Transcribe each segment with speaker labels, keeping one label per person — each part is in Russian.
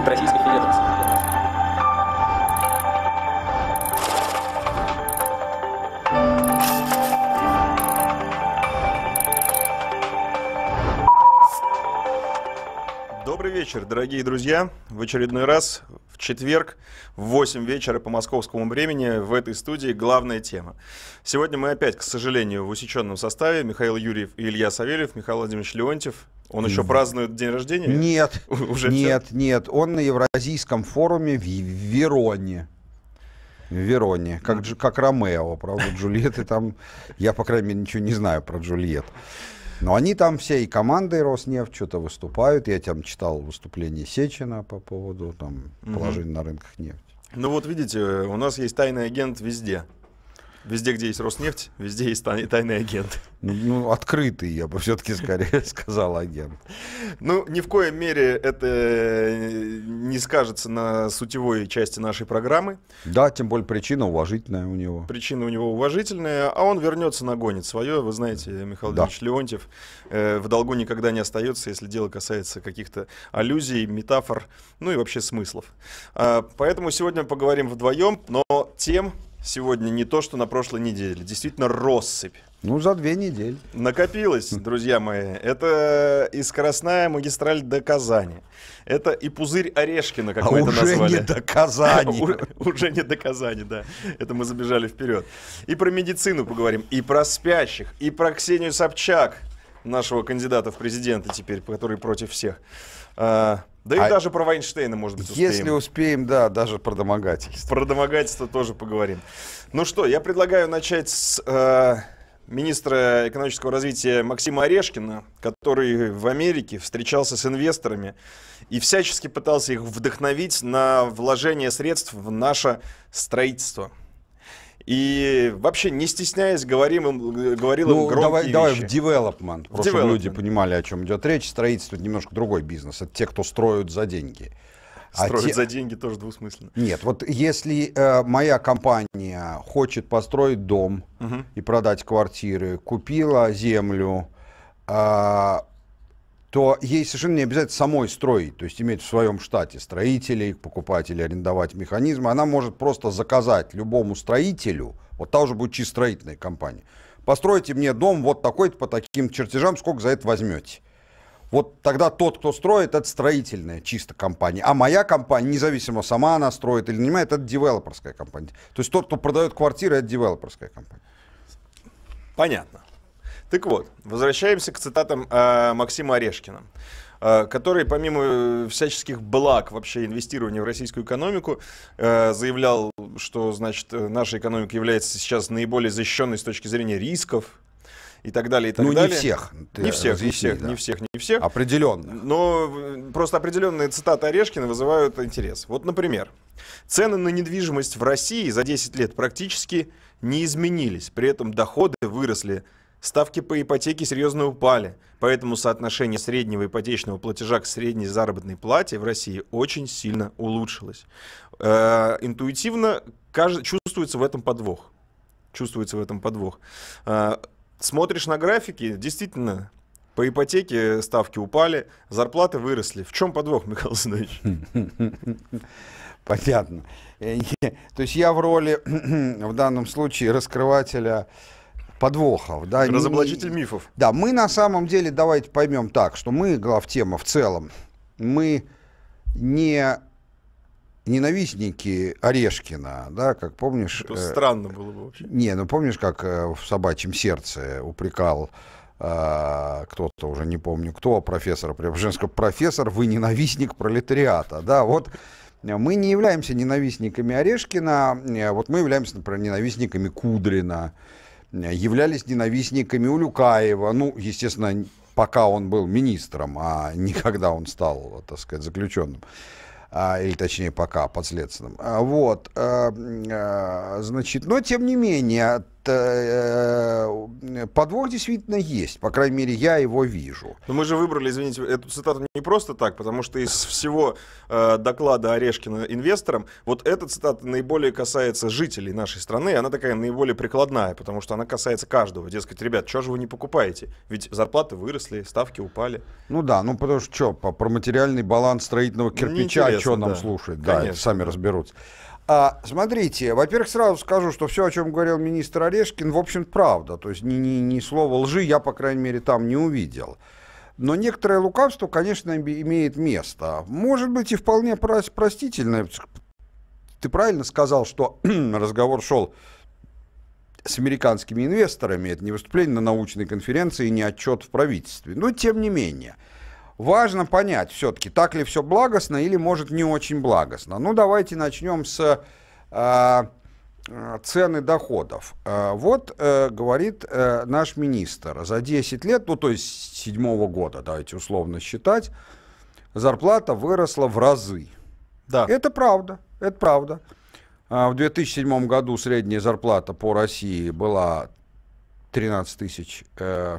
Speaker 1: граждан Российской Федерации.
Speaker 2: Добрый вечер, дорогие друзья. В очередной раз в четверг в 8 вечера по московскому времени в этой студии главная тема. Сегодня мы опять, к сожалению, в усеченном составе. Михаил Юрьев и Илья Савельев, Михаил Владимирович Леонтьев. Он еще празднует день рождения? Нет, Уже нет,
Speaker 3: все? нет. Он на Евразийском форуме в Вероне. В Вероне, как, как Ромео, правда, Джульетты там, я, по крайней мере, ничего не знаю про Джульет. Но они там все и команды Роснефть что-то выступают. Я там читал выступление Сечина по поводу там, положения угу. на рынках нефти.
Speaker 2: Ну вот видите, э, у нас есть тайный агент везде. Везде, где есть Роснефть, везде есть тайный
Speaker 3: агент. Ну, открытый, я бы все-таки скорее сказал агент.
Speaker 2: Ну, ни в коем мере это э, не скажется на сутевой части нашей программы.
Speaker 3: Да, тем более причина уважительная у него.
Speaker 2: Причина у него уважительная, а он вернется, нагонит свое. Вы знаете, Михаил да. Леонтьев э, в долгу никогда не остается, если дело касается каких-то аллюзий, метафор, ну и вообще смыслов. Э, поэтому сегодня поговорим вдвоем, но тем, сегодня не то, что на прошлой неделе. Действительно, россыпь. Ну, за две недели. Накопилось, хм. друзья мои. Это и скоростная магистраль до Казани. Это и пузырь Орешкина, как а мы это назвали. уже не до Казани. Уже не до Казани, да. Это мы забежали вперед. И про медицину поговорим, и про спящих, и про Ксению Собчак, нашего кандидата в президенты теперь, который против всех. А, да и а даже про Вайнштейна, может быть, успеем. Если
Speaker 3: успеем, да, даже про домогательство. Про
Speaker 2: домогательство тоже поговорим. Ну что, я предлагаю начать с э, министра экономического развития Максима Орешкина, который в Америке встречался с инвесторами и всячески пытался их вдохновить на вложение средств в наше строительство. И вообще, не стесняясь, говорим им, говорил ну, им громкие давай, вещи. Давай в
Speaker 3: девелопмент. просто development. люди понимали, о чем идет речь. Строительство — это немножко другой бизнес. Это те, кто строят за деньги. А строят а те... за
Speaker 2: деньги тоже двусмысленно.
Speaker 3: Нет, вот если э, моя компания хочет построить дом угу. и продать квартиры, купила землю, э, то ей совершенно не обязательно самой строить, то есть иметь в своем штате строителей, покупателей, арендовать механизмы. Она может просто заказать любому строителю, вот та уже будет чисто строительная компания, постройте мне дом вот такой-то по таким чертежам, сколько за это возьмете. Вот тогда тот, кто строит, это строительная чисто компания. А моя компания, независимо сама она строит или нанимает, это девелоперская компания. То есть тот, кто продает квартиры, это девелоперская компания.
Speaker 2: Понятно. Так вот, возвращаемся к цитатам э, Максима Орешкина э, который помимо э, всяческих благ вообще инвестирования в российскую экономику э, заявлял, что значит наша экономика является сейчас наиболее защищенной с точки зрения рисков и так далее, и так ну, далее. не всех. Не всех, разъясни, не всех, да. не всех, не всех.
Speaker 3: Определенно.
Speaker 2: Но просто определенные цитаты Орешкина вызывают интерес. Вот, например, цены на недвижимость в России за 10 лет практически не изменились, при этом доходы выросли Ставки по ипотеке серьезно упали, поэтому соотношение среднего ипотечного платежа к средней заработной плате в России очень сильно улучшилось. Э, интуитивно кажется, чувствуется в этом подвох. Чувствуется в этом подвох. Э, смотришь на графики, действительно, по ипотеке ставки упали, зарплаты выросли.
Speaker 3: В чем подвох, Михаил Сидорович? Понятно. Э, то есть я в роли в данном случае раскрывателя подвохов. Да, Разоблачитель не, мифов. Да, мы на самом деле, давайте поймем так, что мы, главтема в целом, мы не ненавистники Орешкина, да, как помнишь... Это э, странно было бы вообще. Не, ну помнишь, как э, в «Собачьем сердце» упрекал э, кто-то, уже не помню кто, профессора Преображенского, профессор, вы ненавистник пролетариата, да, вот мы не являемся ненавистниками Орешкина, вот мы являемся, например, ненавистниками Кудрина, являлись ненавистниками Улюкаева. Ну, естественно, пока он был министром, а не когда он стал, так сказать, заключенным. А, или, точнее, пока а, подследственным. А, вот. Э, э, значит, но, тем не менее, Э, э, э, подвох действительно есть. По крайней мере, я его вижу.
Speaker 2: Но мы же выбрали, извините, эту цитату не просто так, потому что из всего э, доклада Орешкина инвесторам, вот эта цитата наиболее касается жителей нашей страны, она такая наиболее прикладная, потому что она касается каждого. Дескать, ребят, что же вы не покупаете? Ведь зарплаты выросли, ставки упали.
Speaker 3: Ну да, ну потому что что, про материальный баланс строительного кирпича, что а нам да. слушать? Конечно. Да, сами разберутся. А, смотрите, во-первых, сразу скажу, что все, о чем говорил министр Орешкин, в общем, правда. То есть ни, ни, ни слова лжи я, по крайней мере, там не увидел. Но некоторое лукавство, конечно, имеет место. Может быть, и вполне простительное. Ты правильно сказал, что разговор шел с американскими инвесторами. Это не выступление на научной конференции, не отчет в правительстве. Но тем не менее – важно понять все-таки, так ли все благостно или, может, не очень благостно. Ну, давайте начнем с э, цены доходов. Э, вот, э, говорит э, наш министр, за 10 лет, ну, то есть с 7 года, давайте условно считать, зарплата выросла в разы. Да. Это правда, это правда. В 2007 году средняя зарплата по России была 13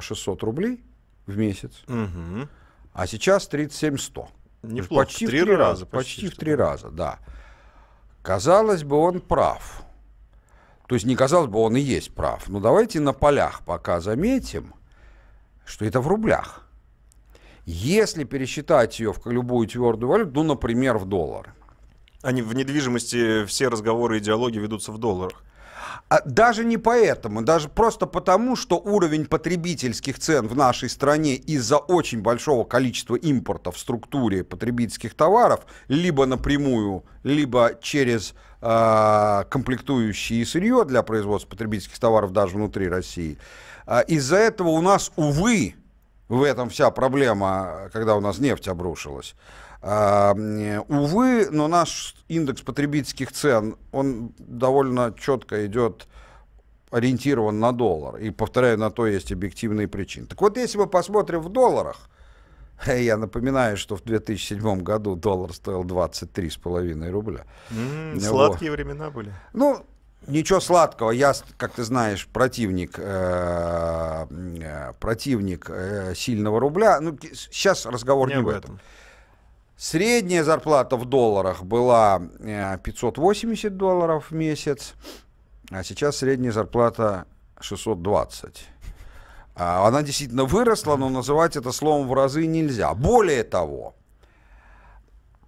Speaker 3: 600 э, рублей в месяц. Угу. А сейчас 37-100.
Speaker 4: Неплохо, почти в три раза. раза почти, почти
Speaker 3: в три раза, да. Казалось бы, он прав. То есть не казалось бы, он и есть прав. Но давайте на полях пока заметим, что это в рублях. Если пересчитать ее в любую твердую валюту, ну, например, в доллары. Они в недвижимости все разговоры и диалоги ведутся в долларах. А даже не поэтому, даже просто потому, что уровень потребительских цен в нашей стране из-за очень большого количества импорта в структуре потребительских товаров, либо напрямую, либо через э, комплектующие сырье для производства потребительских товаров даже внутри России, э, из-за этого у нас, увы, в этом вся проблема, когда у нас нефть обрушилась. Увы, но наш индекс потребительских цен, он довольно четко идет ориентирован на доллар. И, повторяю, на то есть объективные причины. Так вот, если мы посмотрим в долларах, я напоминаю, что в 2007 году доллар стоил 23,5 рубля. Mm, сладкие
Speaker 2: времена были.
Speaker 3: Ну, ничего сладкого. Я, как ты знаешь, противник, э, э, противник э, сильного рубля. Ну, сейчас разговор не, не в этом. этом. Средняя зарплата в долларах была 580 э, долларов в месяц, а сейчас средняя зарплата 620. А, она действительно выросла, но называть это словом в разы нельзя. Более того,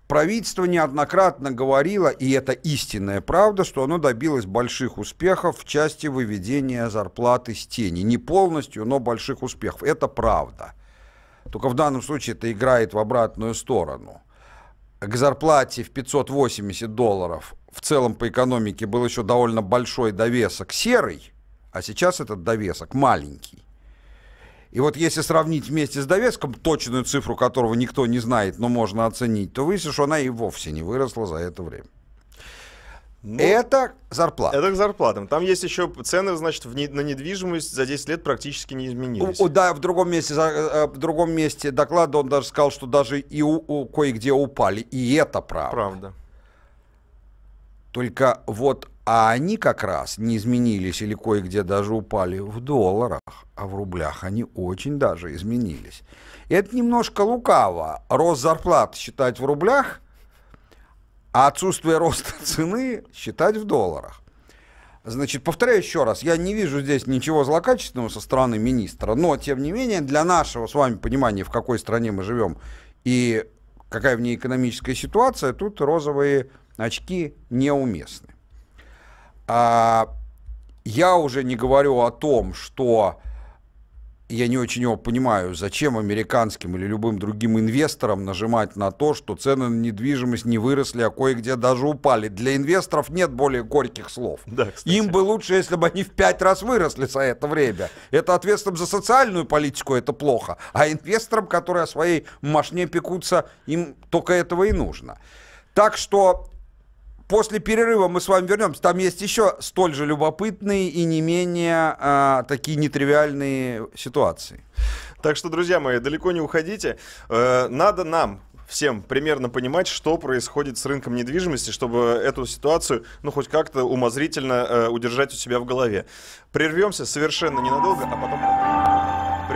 Speaker 3: правительство неоднократно говорило, и это истинная правда, что оно добилось больших успехов в части выведения зарплаты с тени. Не полностью, но больших успехов. Это правда. Только в данном случае это играет в обратную сторону. К зарплате в 580 долларов в целом по экономике был еще довольно большой довесок серый, а сейчас этот довесок маленький. И вот если сравнить вместе с довеском, точную цифру которого никто не знает, но можно оценить, то выяснишь, что она и вовсе не выросла за это время. Ну, это зарплата. Это к зарплатам. Там есть еще цены, значит, в не, на недвижимость за 10 лет практически не
Speaker 2: изменились. О, да,
Speaker 3: в другом месте, э, э, в другом месте доклада он даже сказал, что даже и у, у, кое-где упали. И это правда. Правда. Только вот, а они как раз не изменились или кое-где даже упали в долларах, а в рублях они очень даже изменились. И это немножко лукаво. Рост зарплат считать в рублях – а отсутствие роста цены считать в долларах. Значит, повторяю еще раз, я не вижу здесь ничего злокачественного со стороны министра, но, тем не менее, для нашего с вами понимания, в какой стране мы живем и какая в ней экономическая ситуация, тут розовые очки неуместны. А, я уже не говорю о том, что я не очень его понимаю, зачем американским или любым другим инвесторам нажимать на то, что цены на недвижимость не выросли, а кое-где даже упали. Для инвесторов нет более горьких слов. Да, Им бы лучше, если бы они в пять раз выросли за это время. Это ответственным за социальную политику, это плохо. А инвесторам, которые о своей машне пекутся, им только этого и нужно. Так что После перерыва мы с вами вернемся. Там есть еще столь же любопытные и не менее а, такие нетривиальные ситуации.
Speaker 2: Так что, друзья мои, далеко не уходите. Э, надо нам всем примерно понимать, что происходит с рынком недвижимости, чтобы эту ситуацию, ну, хоть как-то умозрительно э, удержать у себя в голове. Прервемся совершенно ненадолго, а потом...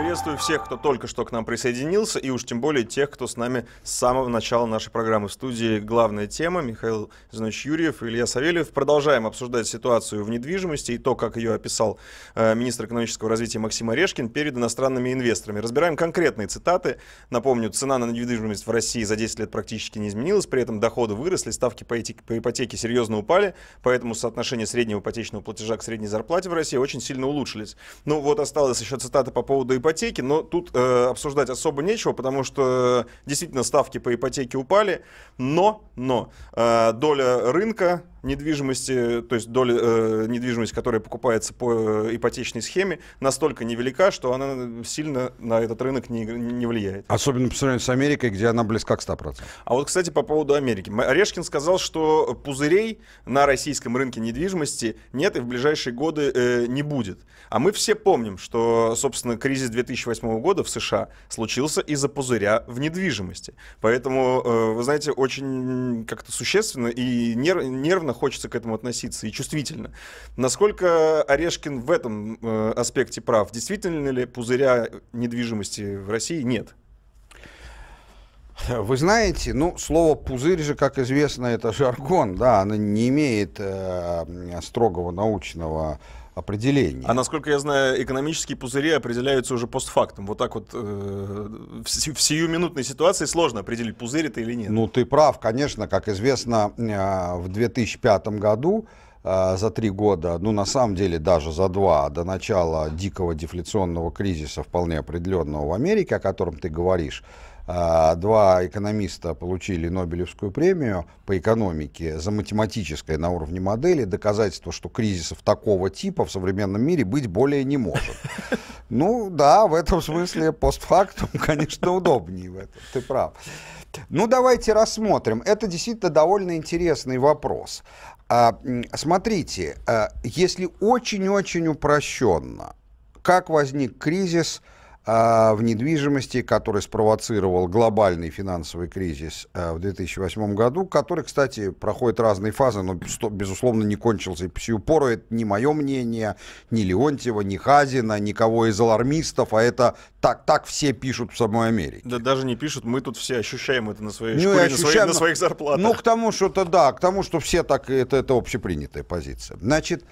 Speaker 2: Приветствую всех, кто только что к нам присоединился, и уж тем более тех, кто с нами с самого начала нашей программы. В студии главная тема Михаил Зинович Юрьев и Илья Савельев. Продолжаем обсуждать ситуацию в недвижимости и то, как ее описал э, министр экономического развития Максим Орешкин перед иностранными инвесторами. Разбираем конкретные цитаты. Напомню, цена на недвижимость в России за 10 лет практически не изменилась, при этом доходы выросли, ставки по, эти, по ипотеке серьезно упали, поэтому соотношение среднего ипотечного платежа к средней зарплате в России очень сильно улучшились. Ну вот осталось еще цитата по поводу ипотеки ипотеки, но тут э, обсуждать особо нечего, потому что э, действительно ставки по ипотеке упали, но, но э, доля рынка недвижимости, то есть доля э, недвижимости, которая покупается по э, ипотечной схеме, настолько невелика, что она сильно на этот рынок не, не влияет.
Speaker 3: Особенно по сравнению с Америкой, где она близка к 100%.
Speaker 2: А вот, кстати, по поводу Америки. Орешкин сказал, что пузырей на российском рынке недвижимости нет и в ближайшие годы э, не будет. А мы все помним, что, собственно, кризис 2008 года в США случился из-за пузыря в недвижимости. Поэтому, э, вы знаете, очень как-то существенно и нервно эмоционально хочется к этому относиться и чувствительно. Насколько Орешкин в этом э, аспекте прав? Действительно ли пузыря недвижимости в России нет?
Speaker 3: Вы знаете, ну, слово «пузырь» же, как известно, это жаргон, да, оно не имеет э, строгого научного э, определение.
Speaker 2: А насколько я знаю, экономические пузыри определяются уже постфактом. Вот так вот э, в, в сиюминутной ситуации сложно определить, пузырь это или нет.
Speaker 3: Ну, ты прав, конечно. Как известно, э, в 2005 году э, за три года, ну, на самом деле даже за два, до начала дикого дефляционного кризиса, вполне определенного в Америке, о котором ты говоришь, а, два экономиста получили Нобелевскую премию по экономике за математическое на уровне модели доказательство, что кризисов такого типа в современном мире быть более не может. Ну да, в этом смысле постфактум, конечно, удобнее в этом, ты прав. Ну давайте рассмотрим. Это действительно довольно интересный вопрос. А, смотрите, а, если очень-очень упрощенно, как возник кризис – а, в недвижимости, который спровоцировал глобальный финансовый кризис а, в 2008 году, который, кстати, проходит разные фазы, но, безусловно, не кончился. И по сию пору это не мое мнение, не Леонтьева, не Хазина, никого из алармистов, а это так, так все пишут в самой Америке.
Speaker 2: Да даже не пишут, мы тут все ощущаем это на своей ну, шкуре, ощущаем, на, своей, ну, на своих зарплатах.
Speaker 3: Ну, к тому, что-то да, к тому, что все так, это, это общепринятая позиция. Значит,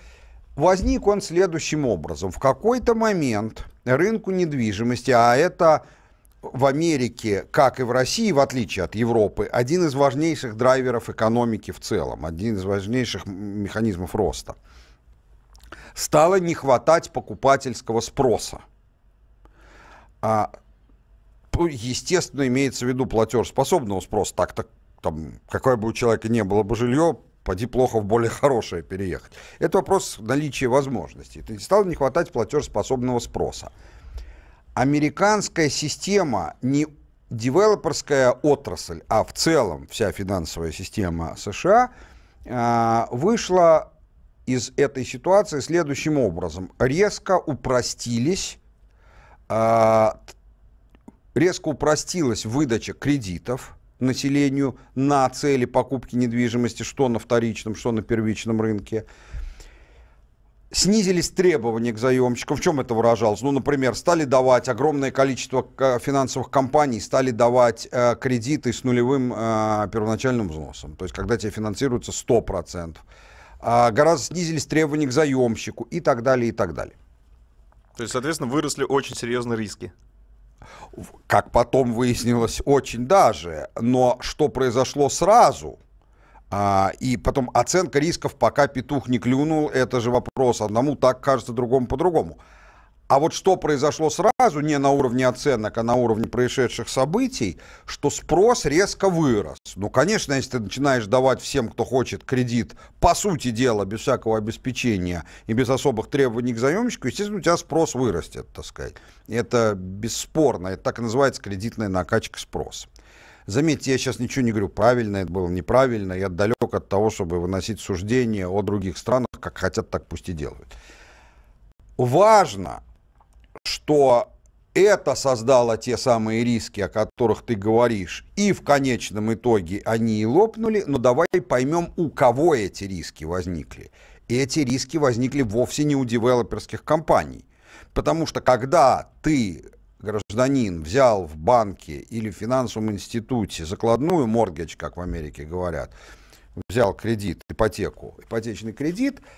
Speaker 3: возник он следующим образом. В какой-то момент рынку недвижимости, а это в Америке, как и в России, в отличие от Европы, один из важнейших драйверов экономики в целом, один из важнейших механизмов роста, стало не хватать покупательского спроса. А, естественно, имеется в виду платежеспособного спроса, так-то там, какое бы у человека не было бы жилье, поди плохо в более хорошее переехать. Это вопрос наличия возможностей. То стало не хватать платежеспособного спроса. Американская система не девелоперская отрасль, а в целом вся финансовая система США а, вышла из этой ситуации следующим образом. Резко упростились, а, резко упростилась выдача кредитов – населению на цели покупки недвижимости, что на вторичном, что на первичном рынке. Снизились требования к заемщикам. В чем это выражалось? Ну, например, стали давать огромное количество финансовых компаний, стали давать э, кредиты с нулевым э, первоначальным взносом. То есть, когда тебе финансируется 100%. Э, а гораздо снизились требования к заемщику и так далее, и так далее.
Speaker 2: То есть, соответственно, выросли очень
Speaker 3: серьезно риски как потом выяснилось, очень даже. Но что произошло сразу? А, и потом оценка рисков, пока петух не клюнул, это же вопрос. Одному так кажется, другому по-другому. А вот что произошло сразу, не на уровне оценок, а на уровне происшедших событий, что спрос резко вырос. Ну, конечно, если ты начинаешь давать всем, кто хочет, кредит, по сути дела, без всякого обеспечения и без особых требований к заемщику, естественно, у тебя спрос вырастет, так сказать. Это бесспорно, это так и называется кредитная накачка спроса. Заметьте, я сейчас ничего не говорю, правильно это было, неправильно, я далек от того, чтобы выносить суждения о других странах, как хотят, так пусть и делают. Важно, что это создало те самые риски, о которых ты говоришь, и в конечном итоге они и лопнули, но давай поймем, у кого эти риски возникли. И Эти риски возникли вовсе не у девелоперских компаний, потому что когда ты гражданин взял в банке или в финансовом институте закладную моргидж, как в Америке говорят, взял кредит, ипотеку, ипотечный кредит –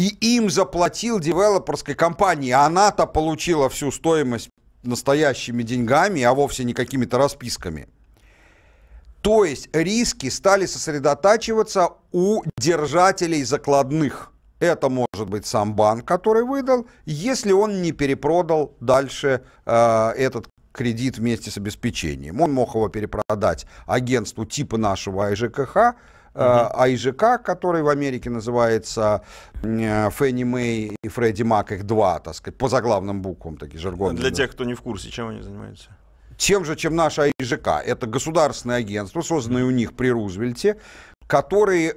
Speaker 3: и им заплатил девелоперской компании. Она-то получила всю стоимость настоящими деньгами, а вовсе не какими-то расписками. То есть риски стали сосредотачиваться у держателей закладных. Это может быть сам банк, который выдал, если он не перепродал дальше э, этот кредит вместе с обеспечением. Он мог его перепродать агентству типа нашего АЖКХ, Э, а ИЖК, который в Америке называется э, Фенни Мэй и Фредди Мак, их два, так сказать, по заглавным буквам, такие жаргонные. Для тех, кто не в курсе, чем они занимаются? Тем же, чем наша ИЖК. Это государственное агентство, созданное у них при Рузвельте, которые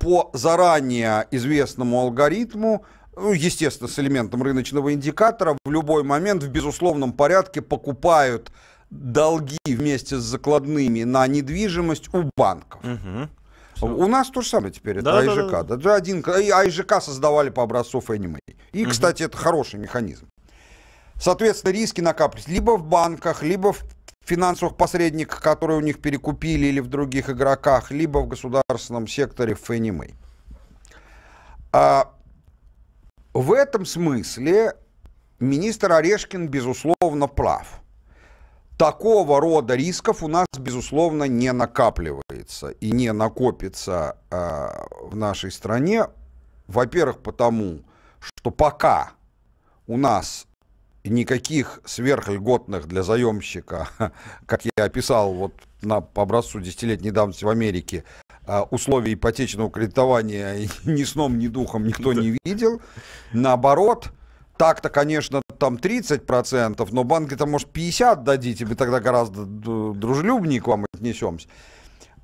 Speaker 3: по заранее известному алгоритму ну, естественно, с элементом рыночного индикатора, в любой момент в безусловном порядке покупают долги вместе с закладными на недвижимость у банков. Угу. Все. У нас то же самое теперь, это АИЖК. Да, да. Да, один, АИЖК создавали по образцу Fannie И, угу. кстати, это хороший механизм. Соответственно, риски накапливаются либо в банках, либо в финансовых посредниках, которые у них перекупили, или в других игроках, либо в государственном секторе Fannie Mae. А в этом смысле министр Орешкин, безусловно, прав такого рода рисков у нас, безусловно, не накапливается и не накопится э, в нашей стране. Во-первых, потому что пока у нас никаких сверхльготных для заемщика, как я описал вот на, по образцу десятилетней давности в Америке, а, условий ипотечного кредитования ни сном, ни духом никто не видел. Наоборот, так-то, конечно, там 30%, но банки там, может, 50 дадите, мы тогда гораздо дружелюбнее к вам отнесемся.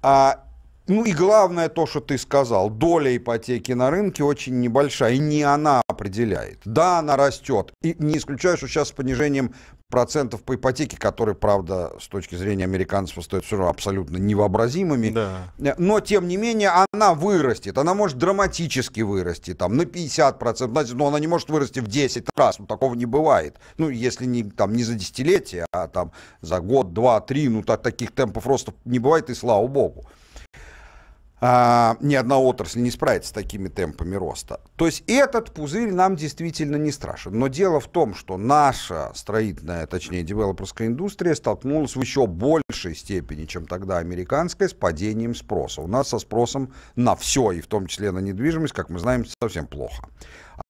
Speaker 3: А, ну и главное то, что ты сказал, доля ипотеки на рынке очень небольшая, и не она определяет. Да, она растет, и не исключаю, что сейчас с понижением процентов по ипотеке, которые, правда, с точки зрения американцев стоят все равно абсолютно невообразимыми. Да. Э, но, тем не менее, она вырастет. Она может драматически вырасти, там, на 50%, знаете, но она не может вырасти в 10 раз. Ну, такого не бывает. Ну, если не, там, не за десятилетие, а там за год, два, три, ну, так, таких темпов просто не бывает, и слава богу а, ни одна отрасль не справится с такими темпами роста. То есть этот пузырь нам действительно не страшен. Но дело в том, что наша строительная, точнее, девелоперская индустрия столкнулась в еще большей степени, чем тогда американская, с падением спроса. У нас со спросом на все, и в том числе на недвижимость, как мы знаем, совсем плохо.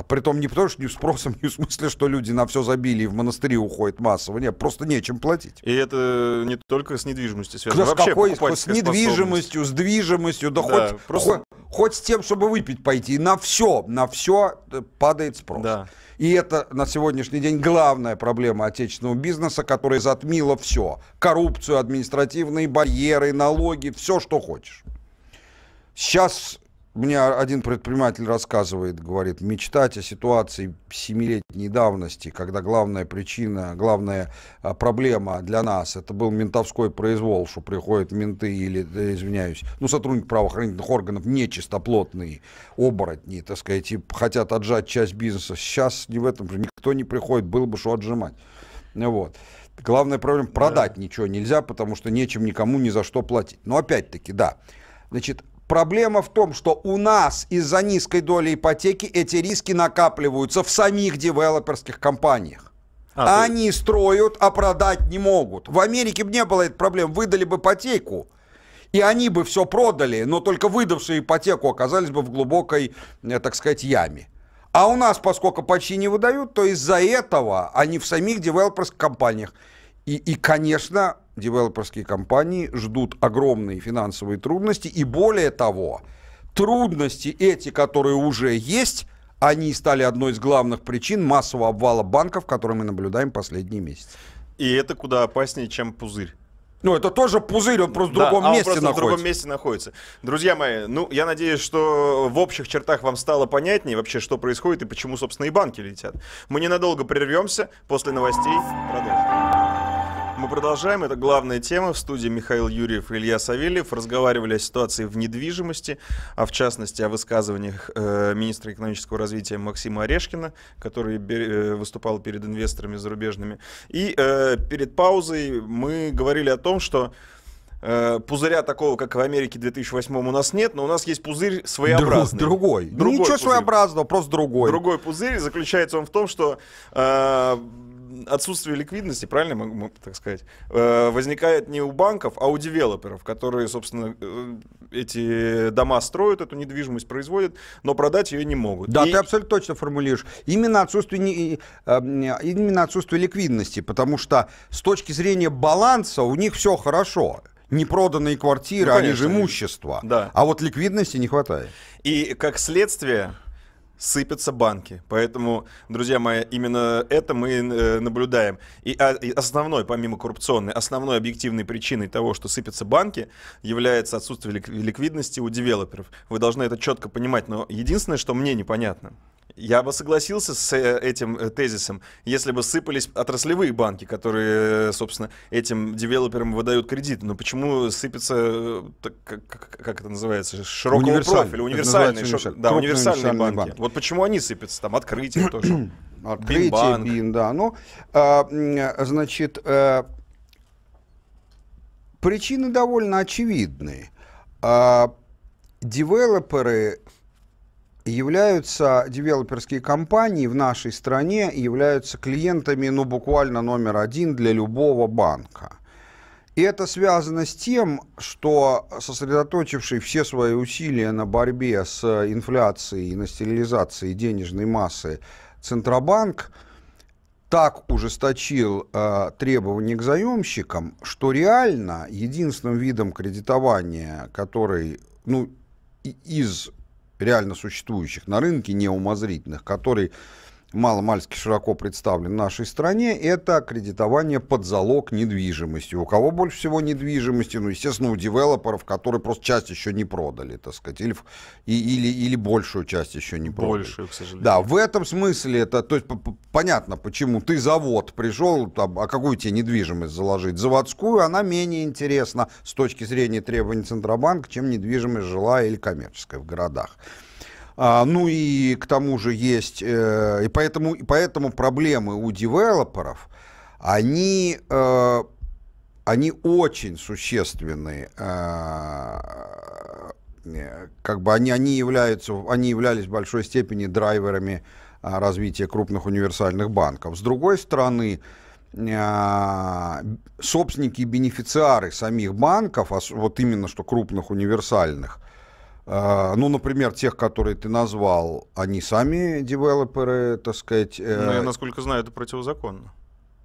Speaker 3: Притом не потому, что не спросом, не в смысле, что люди на все забили и в монастыри уходят массово. Нет, просто нечем платить.
Speaker 2: И это не только с недвижимостью связано. Кто, Вообще какой, с недвижимостью,
Speaker 3: с движимостью, да, да хоть, просто... хоть, хоть с тем, чтобы выпить пойти. На все, на все э, падает спрос. Да. И это на сегодняшний день главная проблема отечественного бизнеса, которая затмила все. Коррупцию, административные барьеры, налоги, все, что хочешь. Сейчас мне один предприниматель рассказывает, говорит, мечтать о ситуации семилетней давности, когда главная причина, главная а, проблема для нас, это был ментовской произвол, что приходят менты или, э, извиняюсь, ну, сотрудники правоохранительных органов нечистоплотные, оборотни, так сказать, и хотят отжать часть бизнеса. Сейчас не в этом же никто не приходит, было бы что отжимать. Ну вот. Главная проблема – продать да. ничего нельзя, потому что нечем никому ни за что платить. Но опять-таки, да, значит, Проблема в том, что у нас из-за низкой доли ипотеки эти риски накапливаются в самих девелоперских компаниях. А, Они ты... строят, а продать не могут. В Америке бы не было этой проблем. Выдали бы ипотеку, и они бы все продали, но только выдавшие ипотеку оказались бы в глубокой, э, так сказать, яме. А у нас, поскольку почти не выдают, то из-за этого они в самих девелоперских компаниях. И, и конечно, девелоперские компании ждут огромные финансовые трудности. И более того, трудности эти, которые уже есть, они стали одной из главных причин массового обвала банков, который мы наблюдаем последние месяцы. И это куда опаснее, чем пузырь. Ну, это тоже пузырь, он
Speaker 2: просто в другом да, а он месте находится. в другом месте находится. Друзья мои, ну, я надеюсь, что в общих чертах вам стало понятнее вообще, что происходит и почему, собственно, и банки летят. Мы ненадолго прервемся, после новостей продолжим. Мы продолжаем. Это главная тема. В студии Михаил Юрьев и Илья Савельев. Разговаривали о ситуации в недвижимости, а в частности о высказываниях э, министра экономического развития Максима Орешкина, который э, выступал перед инвесторами зарубежными. И э, перед паузой мы говорили о том, что э, пузыря такого, как в Америке 2008 у нас нет, но у нас есть пузырь своеобразный.
Speaker 3: другой. другой. Ничего пузырь. своеобразного, просто другой.
Speaker 2: Другой пузырь. Заключается он в том, что э, отсутствие ликвидности, правильно могу так сказать, э, возникает не у банков, а у девелоперов, которые, собственно, э, эти дома строят, эту недвижимость производят, но
Speaker 3: продать ее не могут. Да, и... ты абсолютно точно формулируешь. Именно отсутствие, э, именно отсутствие ликвидности, потому что с точки зрения баланса у них все хорошо непроданные квартиры, ну, конечно, они же имущество. Да. А вот ликвидности не хватает. И как следствие,
Speaker 2: сыпятся банки. Поэтому, друзья мои, именно это мы э, наблюдаем. А, и основной, помимо коррупционной, основной объективной причиной того, что сыпятся банки, является отсутствие ликвидности у девелоперов. Вы должны это четко понимать. Но единственное, что мне непонятно, я бы согласился с э, этим э, тезисом, если бы сыпались отраслевые банки, которые, собственно, этим девелоперам выдают кредиты. Но почему сыпется, как, это называется, широкого профиля, универсальные, шир... универсальные, да, универсальные банки. банки.
Speaker 3: Вот почему они сыпятся, там открытие тоже. Открытие, бин, да. Ну, э, значит, э, причины довольно очевидные. Э, девелоперы являются, девелоперские компании в нашей стране являются клиентами, ну, буквально номер один для любого банка. И это связано с тем, что сосредоточивший все свои усилия на борьбе с инфляцией и на стерилизации денежной массы Центробанк так ужесточил э, требования к заемщикам, что реально единственным видом кредитования, который ну, из реально существующих на рынке неумозрительных, который маломальски широко представлен в нашей стране, это кредитование под залог недвижимости. У кого больше всего недвижимости? Ну, естественно, у девелоперов, которые просто часть еще не продали, так сказать, или, или, или большую часть еще не продали. Большую, к сожалению. Да, в этом смысле это, то есть, понятно, почему ты завод пришел, там, а какую тебе недвижимость заложить? Заводскую, она менее интересна с точки зрения требований Центробанка, чем недвижимость жилая или коммерческая в городах. А, ну и к тому же есть... Э, и, поэтому, и поэтому проблемы у девелоперов, они, э, они очень существенные. Э, э как бы они, они, являются, они являлись в большой степени драйверами э, развития крупных универсальных банков. С другой стороны, э, собственники и бенефициары самих банков, вот именно что крупных универсальных, а, ну, например, тех, которые ты назвал, они сами девелоперы, так сказать. Э, ну, я,
Speaker 2: насколько знаю, это противозаконно.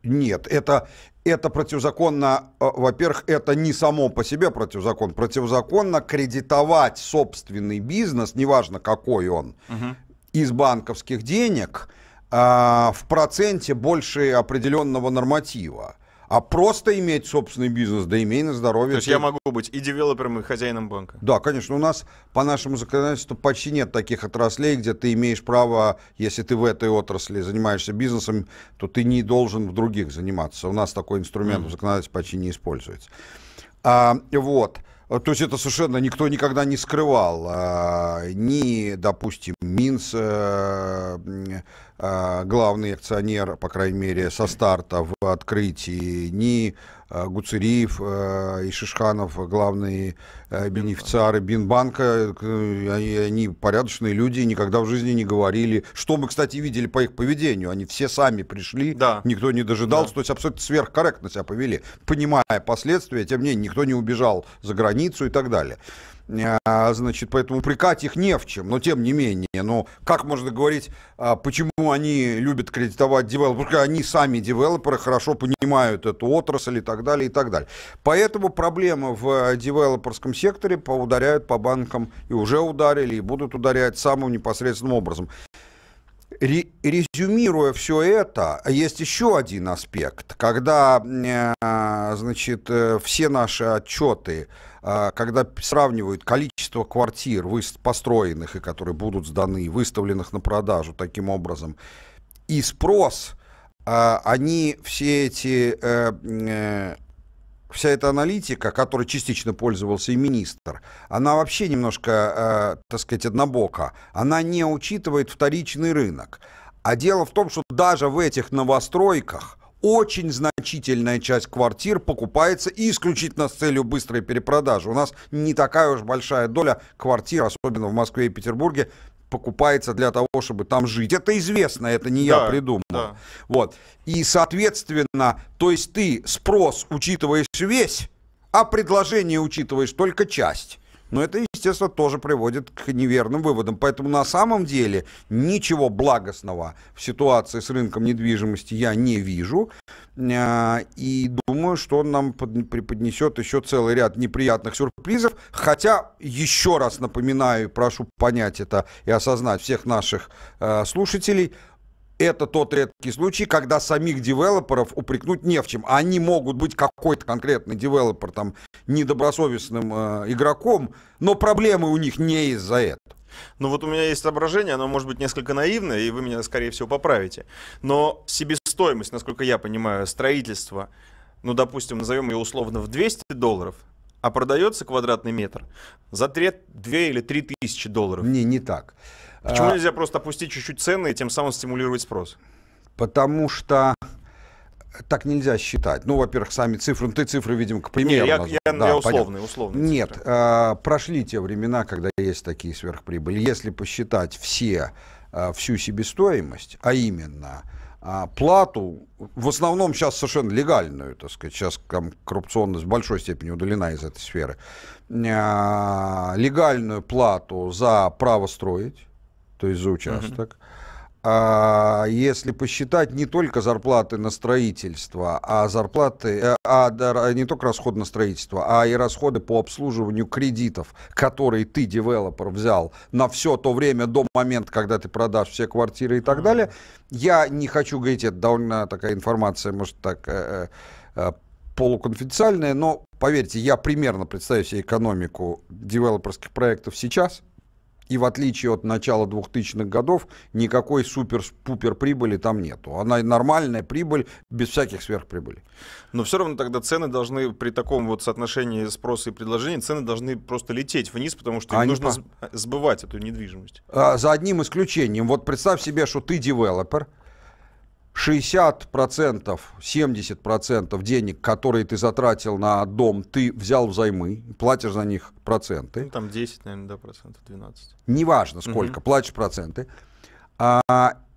Speaker 3: Нет, это, это противозаконно, а, во-первых, это не само по себе противозакон. Противозаконно кредитовать собственный бизнес, неважно какой он, угу. из банковских денег а, в проценте больше определенного норматива а просто иметь собственный бизнес, да имей на здоровье. То есть я могу быть
Speaker 2: и девелопером, и хозяином банка?
Speaker 3: Да, конечно. У нас по нашему законодательству почти нет таких отраслей, где ты имеешь право, если ты в этой отрасли занимаешься бизнесом, то ты не должен в других заниматься. У нас такой инструмент mm-hmm. в законодательстве почти не используется. А, вот. А, то есть это совершенно никто никогда не скрывал. А, ни, допустим, Минс, э, а, главный акционер, по крайней мере, со старта в открытии, ни Э, Гуцериев э, и Шишханов, главные э, бенефициары Бинбанка, они, порядочные люди, никогда в жизни не говорили, что мы, кстати, видели по их поведению, они все сами пришли, да. никто не дожидался, да. то есть абсолютно сверхкорректно себя повели, понимая последствия, тем не менее, никто не убежал за границу и так далее. А, значит, поэтому упрекать их не в чем, но тем не менее, ну, как можно говорить, а, почему они любят кредитовать девелоперы, они сами девелоперы хорошо понимают эту отрасль и так далее, и так далее. Поэтому проблемы в э, девелоперском секторе ударяют по банкам и уже ударили, и будут ударять самым непосредственным образом резюмируя все это, есть еще один аспект. Когда, э, значит, э, все наши отчеты, э, когда сравнивают количество квартир, построенных и которые будут сданы, выставленных на продажу таким образом, и спрос, они все эти вся эта аналитика, которой частично пользовался и министр, она вообще немножко, э, так сказать, однобока. Она не учитывает вторичный рынок. А дело в том, что даже в этих новостройках очень значительная часть квартир покупается исключительно с целью быстрой перепродажи. У нас не такая уж большая доля квартир, особенно в Москве и Петербурге, покупается для того, чтобы там жить. Это известно, это не да, я придумал. Да. Вот. И, соответственно, то есть ты спрос учитываешь весь, а предложение учитываешь только часть. Но это, естественно, тоже приводит к неверным выводам. Поэтому на самом деле ничего благостного в ситуации с рынком недвижимости я не вижу. Э, и думаю, что он нам преподнесет еще целый ряд неприятных сюрпризов. Хотя, еще раз напоминаю, прошу понять это и осознать всех наших э, слушателей – это тот редкий случай, когда самих девелоперов упрекнуть не в чем. А они могут быть какой-то конкретный девелопер там недобросовестным э, игроком, но проблемы у них не из-за этого. Ну вот у меня есть соображение,
Speaker 2: оно может быть несколько наивное, и вы меня, скорее всего, поправите. Но себестоимость, насколько я понимаю, строительства, ну, допустим, назовем ее условно в 200 долларов, а продается квадратный метр за 3, 2 или 3 тысячи долларов. Не, не так. А, Почему а, нельзя
Speaker 3: просто опустить чуть-чуть цены и тем самым стимулировать спрос? Потому что так нельзя считать. Ну, во-первых, сами цифры, ну, ты цифры, видим, к примеру. Я, я, да, я условный, условный. Нет, э, прошли те времена, когда есть такие сверхприбыли. Если посчитать все, э, всю себестоимость, а именно э, плату, в основном сейчас совершенно легальную, так сказать, сейчас там, коррупционность в большой степени удалена из этой сферы, э, легальную плату за право строить, то есть за участок. А если посчитать не только зарплаты на строительство, а зарплаты, э, а, а не только расходы на строительство, а и расходы по обслуживанию кредитов, которые ты, девелопер, взял на все то время до момента, когда ты продашь все квартиры и так uh-huh. далее, я не хочу говорить, это довольно такая информация, может так э, э, полуконфиденциальная, но поверьте, я примерно представляю себе экономику девелоперских проектов сейчас – и в отличие от начала 2000-х годов, никакой супер-пупер прибыли там нету. Она нормальная прибыль, без всяких сверхприбылей. Но все равно тогда цены должны при таком вот соотношении спроса и предложения,
Speaker 2: цены должны просто лететь вниз, потому что им Они нужно по... сбывать эту недвижимость.
Speaker 3: А, за одним исключением. Вот представь себе, что ты девелопер – 60%, 70% денег, которые ты затратил на дом, ты взял взаймы, платишь за них проценты. Ну,
Speaker 2: там 10, наверное, да, процентов, 12.
Speaker 3: Неважно сколько, угу. платишь проценты. А,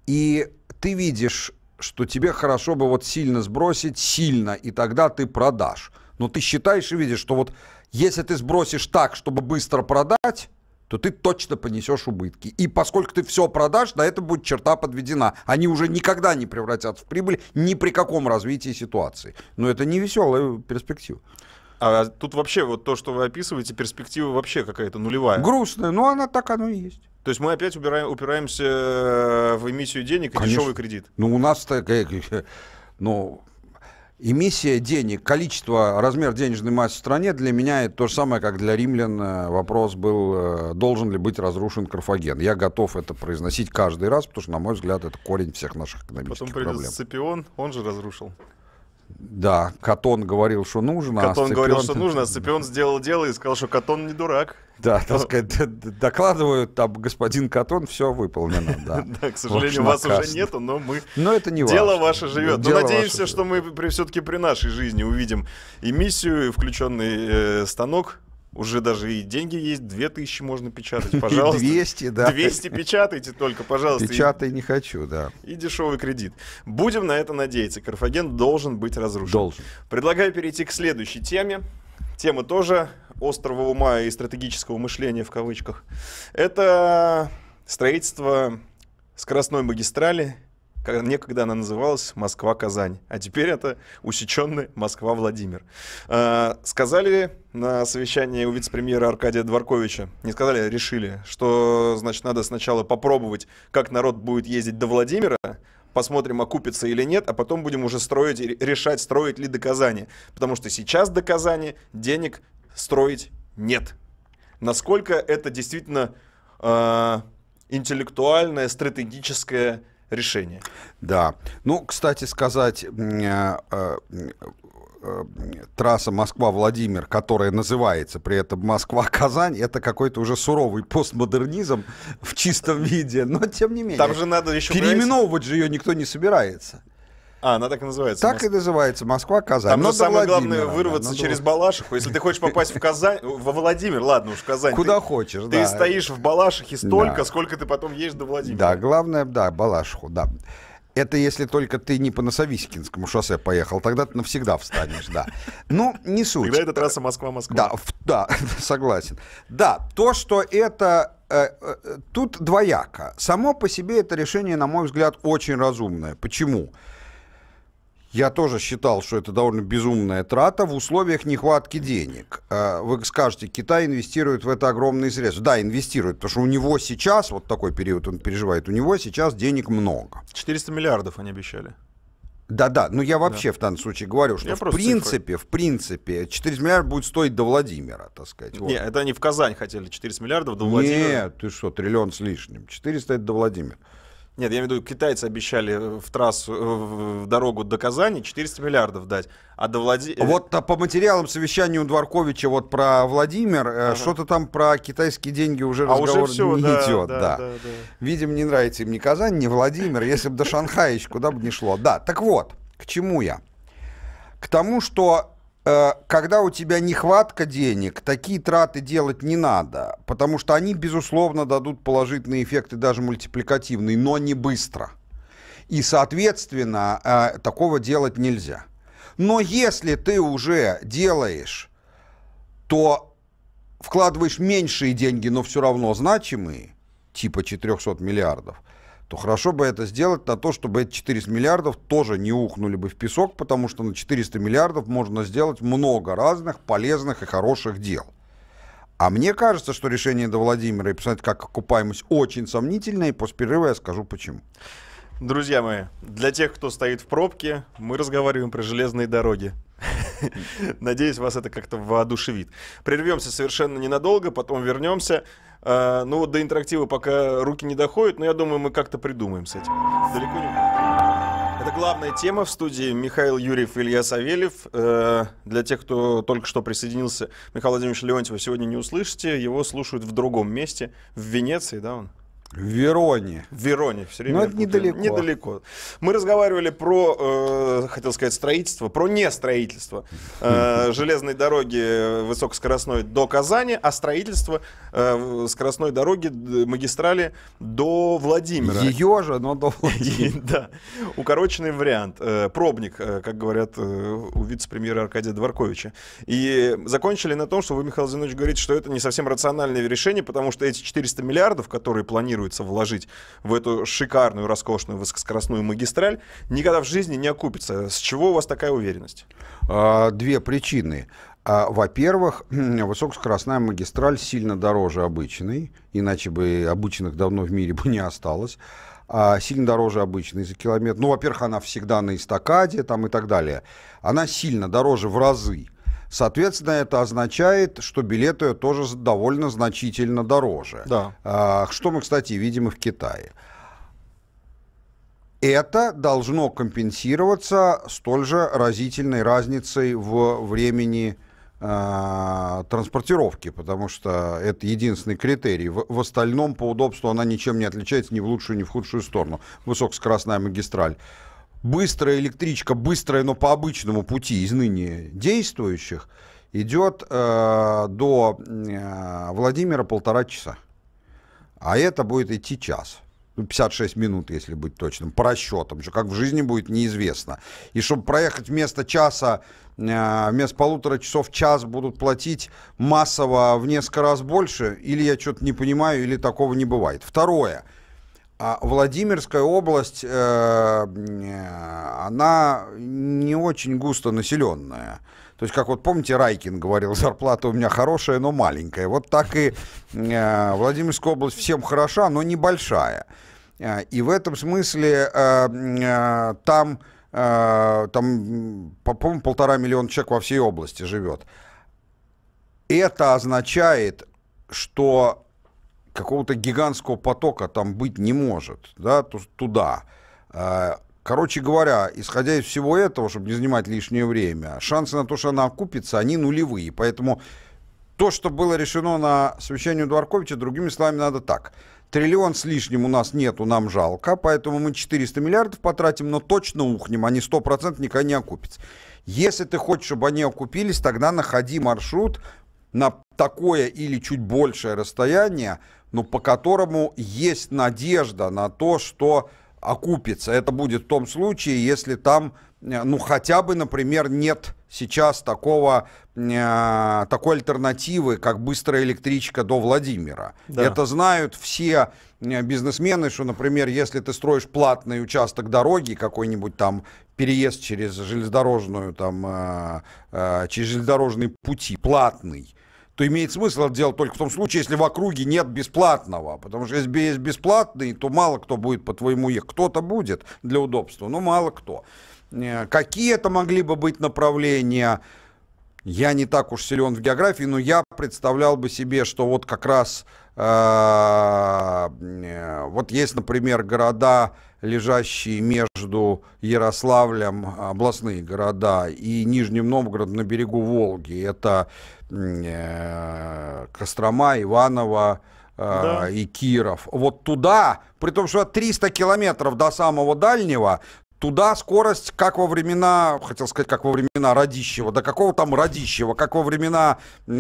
Speaker 3: и ты видишь, что тебе хорошо бы вот сильно сбросить, сильно, и тогда ты продашь. Но ты считаешь и видишь, что вот если ты сбросишь так, чтобы быстро продать, то ты точно понесешь убытки. И поскольку ты все продашь, на это будет черта подведена. Они уже никогда не превратятся в прибыль ни при каком развитии ситуации. Но это не веселая перспектива. А тут вообще вот то, что вы
Speaker 2: описываете, перспектива вообще какая-то нулевая.
Speaker 3: Грустная, но она так оно и есть.
Speaker 2: То есть мы опять убираем, упираемся э, в эмиссию денег и Конечно. дешевый кредит.
Speaker 3: Ну у нас такая, э, ну эмиссия денег, количество, размер денежной массы в стране для меня это то же самое, как для римлян э, вопрос был, э, должен ли быть разрушен Карфаген. Я готов это произносить каждый раз, потому что, на мой взгляд, это корень всех наших экономических Потом проблем. Потом придет
Speaker 2: Сципион, он же разрушил.
Speaker 3: Да, Катон говорил, что нужно. А Катон а Сципион... говорил, что нужно, а
Speaker 2: Сципион сделал дело и сказал, что Катон не дурак.
Speaker 3: Да, так ну. сказать, докладывают, там господин Катон, все выполнено. Да, к сожалению, вас уже
Speaker 2: нету, но мы... Но
Speaker 3: это не важно. Дело ваше живет. но ну, надеемся,
Speaker 2: что мы все-таки при нашей жизни увидим эмиссию, включенный э, станок, уже даже и деньги есть, 2000 можно печатать, пожалуйста. 200, да. 200 печатайте только, пожалуйста. Печатай
Speaker 3: не хочу, да.
Speaker 2: И дешевый кредит. Будем на это надеяться. Карфаген должен быть разрушен. Должен. Предлагаю перейти к следующей теме. Тема тоже острого ума и стратегического мышления в кавычках. Это строительство скоростной магистрали некогда она называлась Москва-Казань, а теперь это усеченный Москва-Владимир. А, сказали на совещании у вице-премьера Аркадия Дворковича, не сказали, а решили, что, значит, надо сначала попробовать, как народ будет ездить до Владимира, посмотрим, окупится или нет, а потом будем уже строить, решать, строить ли до Казани. Потому что сейчас до Казани денег строить нет. Насколько это действительно э, а, интеллектуальная, стратегическая решение.
Speaker 3: Да. Ну, кстати сказать, э, э, э, трасса Москва-Владимир, которая называется при этом Москва-Казань, это какой-то уже суровый постмодернизм в чистом виде, но тем не менее. Там же надо еще... Переименовывать же ее никто не собирается. А, она так и называется. Так Мос... и называется. Москва, Казань. Там, ну, но самое главное вырваться да, ну, через ну.
Speaker 2: Балашиху. Если ты хочешь попасть в Казань, во Владимир, ладно уж, Казань. Куда ты, хочешь, ты да. Ты стоишь в Балашихе столько, да. сколько ты потом едешь до
Speaker 3: Владимира. Да, главное, да, Балашиху, да. Это если только ты не по Носовискинскому шоссе поехал, тогда ты навсегда встанешь, да. Ну, не суть. Тогда это трасса Москва-Москва. Да, в, да, согласен. Да, то, что это... Э, э, тут двояко. Само по себе это решение, на мой взгляд, очень разумное. Почему? Почему? Я тоже считал, что это довольно безумная трата в условиях нехватки денег. А вы скажете, Китай инвестирует в это огромные средства. Да, инвестирует, потому что у него сейчас, вот такой период он переживает, у него сейчас денег много. 400 миллиардов они обещали. Да-да, но ну я вообще да. в данном случае говорю, что я в принципе, цифры. в принципе, 4 миллиарда будет стоить до Владимира, так сказать. Вот. Нет, это
Speaker 2: они в Казань хотели 400 миллиардов до Владимира. Нет,
Speaker 3: ты что, триллион с лишним. 400 это до Владимира.
Speaker 2: Нет, я имею в виду, китайцы обещали э, в трассу, э, в дорогу до Казани 400 миллиардов дать, а до Владимира... Э, вот
Speaker 3: а, по материалам совещания у Дворковича вот про Владимир, ага. что-то там про китайские деньги уже а разговор уже все, не да, идет. Да, да. Да, да. Видим, не нравится им ни Казань, ни Владимир, если бы до Шанхая еще куда бы не шло. Да, так вот, к чему я? К тому, что Э, когда у тебя нехватка денег, такие траты делать не надо, потому что они, безусловно, дадут положительные эффекты, даже мультипликативные, но не быстро. И, соответственно, э, такого делать нельзя. Но если ты уже делаешь, то вкладываешь меньшие деньги, но все равно значимые, типа 400 миллиардов – то хорошо бы это сделать на то, чтобы эти 400 миллиардов тоже не ухнули бы в песок, потому что на 400 миллиардов можно сделать много разных полезных и хороших дел. А мне кажется, что решение до Владимира и писать как окупаемость очень сомнительное, и после перерыва я скажу почему.
Speaker 2: Друзья мои, для тех, кто стоит в пробке, мы разговариваем про железные дороги. Надеюсь, вас это как-то воодушевит. Прервемся совершенно ненадолго, потом вернемся. А, ну вот до интерактива пока руки не доходят, но я думаю, мы как-то придумаем с этим. Далеко не Это главная тема в студии. Михаил Юрьев, Илья Савельев. Э, для тех, кто только что присоединился, Михаил Владимирович Леонтьева сегодня не услышите. Его слушают в другом месте, в Венеции, да, он? В Вероне. В Вероне, все время. Но это недалеко. Недалеко. Мы разговаривали про, э, хотел сказать, строительство, про нестроительство э, железной дороги высокоскоростной до Казани, а строительство э, скоростной дороги э, магистрали до Владимира. Ее же, но до Владимира. Да. Укороченный вариант. Э, пробник, э, как говорят у вице-премьера Аркадия Дворковича. И закончили на том, что вы, Михаил Зинович, говорите, что это не совсем рациональное решение, потому что эти 400 миллиардов, которые планируют планируется вложить в эту шикарную, роскошную высокоскоростную магистраль, никогда в жизни не окупится. С чего
Speaker 3: у вас такая уверенность? А, две причины. А, во-первых, высокоскоростная магистраль сильно дороже обычной, иначе бы обычных давно в мире бы не осталось а, сильно дороже обычной за километр. Ну, во-первых, она всегда на эстакаде там, и так далее. Она сильно дороже в разы. Соответственно, это означает, что билеты тоже довольно значительно дороже. Да. А, что мы, кстати, видим и в Китае. Это должно компенсироваться столь же разительной разницей в времени а, транспортировки, потому что это единственный критерий. В, в остальном по удобству она ничем не отличается ни в лучшую, ни в худшую сторону. Высокоскоростная магистраль быстрая электричка, быстрая, но по обычному пути из ныне действующих, идет э, до э, Владимира полтора часа. А это будет идти час. 56 ну, минут, если быть точным, по расчетам, что как в жизни будет неизвестно. И чтобы проехать вместо часа, э, вместо полутора часов час будут платить массово в несколько раз больше, или я что-то не понимаю, или такого не бывает. Второе – а Владимирская область, э, э, она не очень густо населенная. То есть, как вот помните, Райкин говорил, зарплата у меня хорошая, но маленькая. Вот так и э, Владимирская область всем хороша, но небольшая. И в этом смысле там, там по-моему, полтора миллиона человек во всей области живет. Это означает, что какого-то гигантского потока там быть не может, да, туда. Э, короче говоря, исходя из всего этого, чтобы не занимать лишнее время, шансы на то, что она окупится, они нулевые. Поэтому то, что было решено на совещании у Дворковича, другими словами, надо так. Триллион с лишним у нас нету, нам жалко, поэтому мы 400 миллиардов потратим, но точно ухнем, а они 100% никогда не окупятся. Если ты хочешь, чтобы они окупились, тогда находи маршрут на такое или чуть большее расстояние, но ну, по которому есть надежда на то, что окупится. Это будет в том случае, если там, э, ну, хотя бы, например, нет сейчас такого, э, такой альтернативы, как быстрая электричка до Владимира. Да. Это знают все э, бизнесмены, что, например, если ты строишь платный участок дороги, какой-нибудь там переезд через железнодорожную, там, э, э, через железнодорожные пути, платный, то имеет смысл это делать только в том случае, если в округе нет бесплатного. Потому что если есть бесплатный, то мало кто будет по твоему ехать. Кто-то будет для удобства, но мало кто. Э, какие это могли бы быть направления? Я не так уж силен в географии, но я представлял бы себе, что вот как раз а, вот есть, например, города, лежащие между Ярославлем, областные города, и Нижним Новгородом на берегу Волги. Это э, Кострома, Иваново, а, да. и Киров. Вот туда, при том, что 300 километров до самого дальнего, Туда скорость, как во времена, хотел сказать, как во времена Радищева, да какого там Радищева, как во времена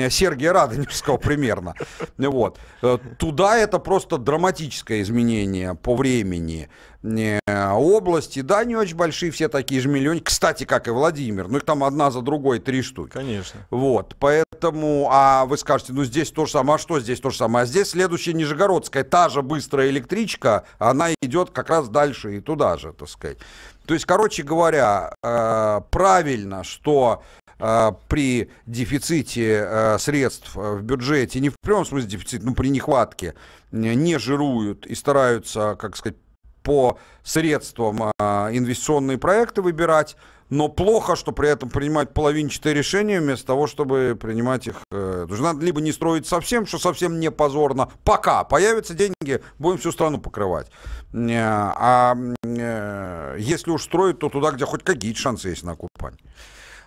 Speaker 3: Сергия Радонежского примерно. Вот. Э, туда это просто драматическое изменение по времени не а, области, да, не очень большие, все такие же миллионники, кстати, как и Владимир, ну их там одна за другой три штуки. Конечно. Вот, поэтому, а вы скажете, ну здесь то же самое, а что здесь то же самое, а здесь следующая Нижегородская, та же быстрая электричка, она идет как раз дальше и туда же, так сказать. То есть, короче говоря, э, правильно, что э, при дефиците э, средств в бюджете, не в прямом смысле дефицит, но при нехватке, не жируют и стараются, как сказать, по средствам а, инвестиционные проекты выбирать, но плохо, что при этом принимать половинчатые решения вместо того, чтобы принимать их. Э, потому надо либо не строить совсем, что совсем не позорно. Пока появятся деньги, будем всю страну покрывать. Э, а э, если уж строить, то туда, где хоть какие-то шансы есть на купание.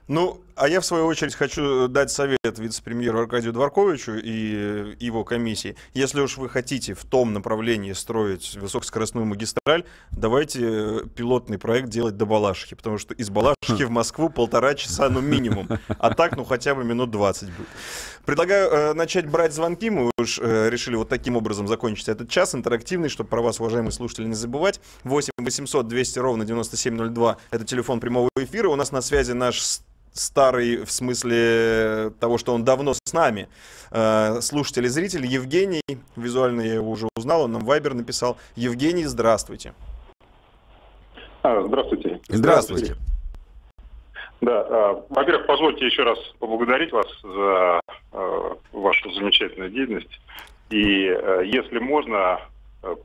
Speaker 2: Ну, а я, в свою очередь, хочу э, дать совет вице-премьеру Аркадию Дворковичу и э, его комиссии. Если уж вы хотите в том направлении строить высокоскоростную магистраль, давайте э, пилотный проект делать до Балашихи, потому что из Балашихи в Москву полтора часа, ну, минимум. А так, ну, хотя бы минут 20 будет. Предлагаю э, начать брать звонки. Мы уж э, решили вот таким образом закончить этот час интерактивный, чтобы про вас, уважаемые слушатели, не забывать. 8 800 200 ровно 9702 – это телефон прямого эфира. У нас на связи наш старый в смысле того, что он давно с нами, э, слушатель и зритель, Евгений, визуально я его уже узнал, он нам Вайбер написал. Евгений, здравствуйте.
Speaker 4: А, здравствуйте. Здравствуйте. Да, а, во-первых, позвольте еще раз поблагодарить вас за а, вашу замечательную деятельность. И а, если можно,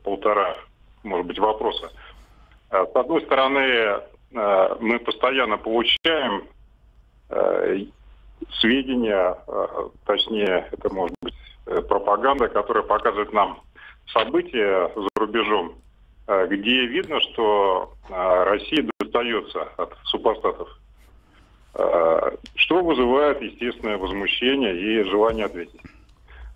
Speaker 4: полтора, может быть, вопроса. С одной стороны, мы постоянно получаем Э, сведения, э, точнее, это может быть э, пропаганда, которая показывает нам события за рубежом, где видно, что Россия достается от супостатов. Что вызывает естественное возмущение и желание ответить.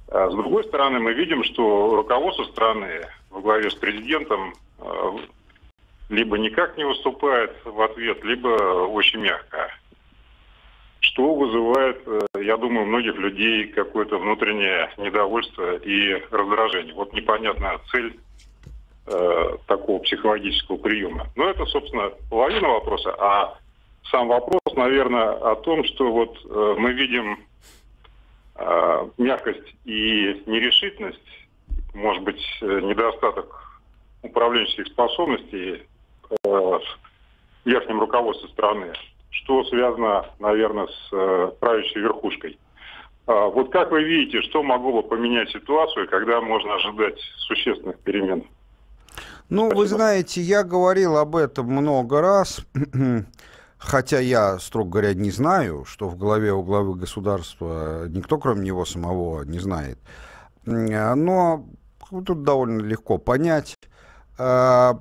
Speaker 4: С другой стороны, мы видим, что руководство страны во главе с президентом либо никак не выступает в ответ, либо очень мягко что вызывает, э, я думаю, у многих людей какое-то внутреннее недовольство и раздражение. Вот непонятная цель э, такого психологического приема. Но это, собственно, половина вопроса. А сам вопрос, наверное, о том, что вот э, мы видим э, мягкость и нерешительность, может быть, э, недостаток управленческих способностей э, в верхнем руководстве страны что связано, наверное, с э, правящей верхушкой. А, вот как вы видите, что могло бы поменять ситуацию, когда можно ожидать существенных перемен?
Speaker 3: Ну, Спасибо. вы знаете, я говорил об этом много раз, хотя я, строго говоря, не знаю, что в голове у главы государства никто, кроме него самого, не знает. А, но тут довольно легко понять. А,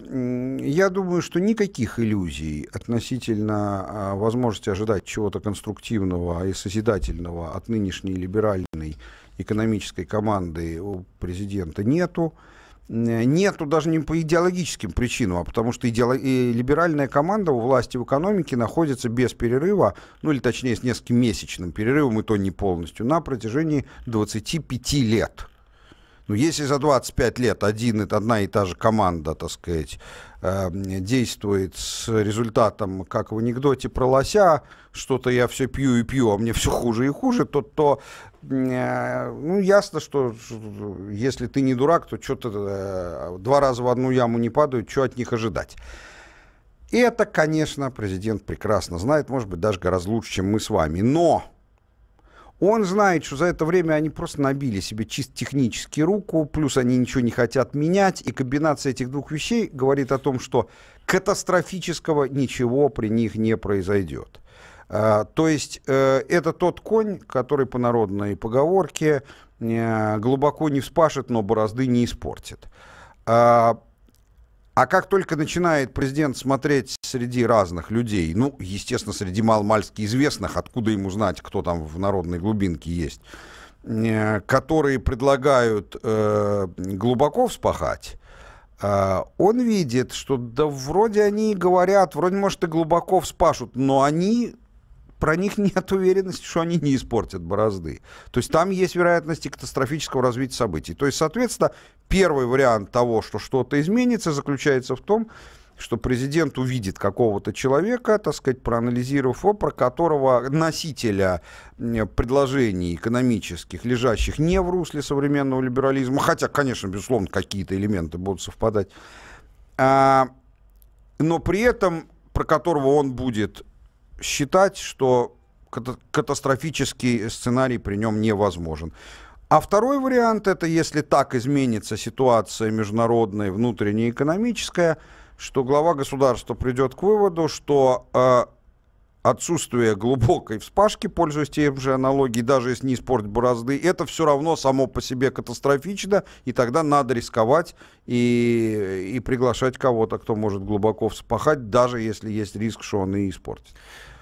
Speaker 3: я думаю, что никаких иллюзий относительно а, возможности ожидать чего-то конструктивного и созидательного от нынешней либеральной экономической команды у президента нету. Нету даже не по идеологическим причинам, а потому что идеолог... либеральная команда у власти в экономике находится без перерыва, ну или точнее с нескольким месячным перерывом, и то не полностью, на протяжении 25 лет. Ну, если за 25 лет один, одна и та же команда, так сказать, эм, действует с результатом, как в анекдоте про лося, что-то я все пью и пью, а мне все хуже и хуже, то, то э, ну, ясно, что если ты не дурак, то что-то э, два раза в одну яму не падают, что от них ожидать. И это, конечно, президент прекрасно знает, может быть, даже гораздо лучше, чем мы с вами. Но он знает, что за это время они просто набили себе чисто технически руку, плюс они ничего не хотят менять, и комбинация этих двух вещей говорит о том, что катастрофического ничего при них не произойдет. А, то есть э, это тот конь, который по народной поговорке э, глубоко не вспашет, но борозды не испортит. А, а как только начинает президент смотреть среди разных людей, ну, естественно, среди маломальски известных, откуда ему знать, кто там в народной глубинке есть, э, которые предлагают э, глубоко вспахать, э, он видит, что да вроде они говорят, вроде, может, и глубоко вспашут, но они про них нет уверенности, что они не испортят борозды. То есть там есть вероятности катастрофического развития событий. То есть, соответственно, первый вариант того, что что-то изменится, заключается в том, что президент увидит какого-то человека, так сказать, проанализировав его, про которого носителя предложений экономических, лежащих не в русле современного либерализма, хотя, конечно, безусловно, какие-то элементы будут совпадать, а, но при этом про которого он будет считать, что катастрофический сценарий при нем невозможен. А второй вариант – это если так изменится ситуация международная, внутренняя, экономическая, что глава государства придет к выводу, что э, отсутствие глубокой вспашки, пользуясь тем же аналогией, даже если не испортить борозды, это все равно само по себе катастрофично, и тогда надо рисковать и, и приглашать кого-то, кто может глубоко вспахать, даже если есть риск, что он и испортит.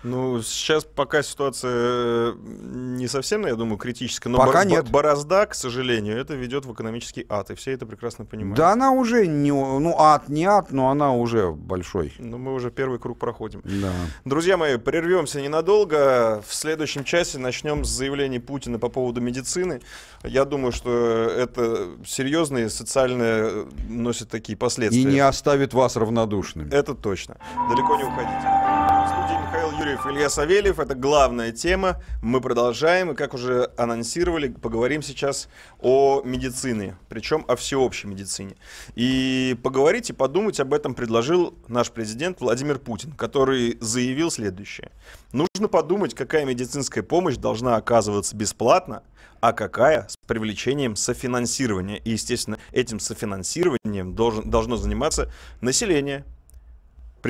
Speaker 2: Ну, сейчас пока ситуация э, не совсем, я думаю, критическая, но пока бор- нет. борозда, к сожалению, это ведет в экономический ад, и все это прекрасно понимают. Да
Speaker 3: она уже не, ну, ад не ад, но она уже большой.
Speaker 2: Ну, мы уже первый круг проходим. Да. Друзья мои, прервемся ненадолго. В следующем часе начнем с заявлений Путина по поводу медицины. Я думаю, что это серьезные социальные э, носит такие последствия. И не
Speaker 3: оставит вас равнодушными.
Speaker 2: Это точно. Далеко не уходите. Жив, Илья Савельев, это главная тема. Мы продолжаем, и как уже анонсировали, поговорим сейчас о медицине, причем о всеобщей медицине. И поговорить и подумать об этом предложил наш президент Владимир Путин, который заявил следующее. Нужно подумать, какая медицинская помощь должна оказываться бесплатно, а какая с привлечением софинансирования. И, естественно, этим софинансированием должен, должно заниматься население,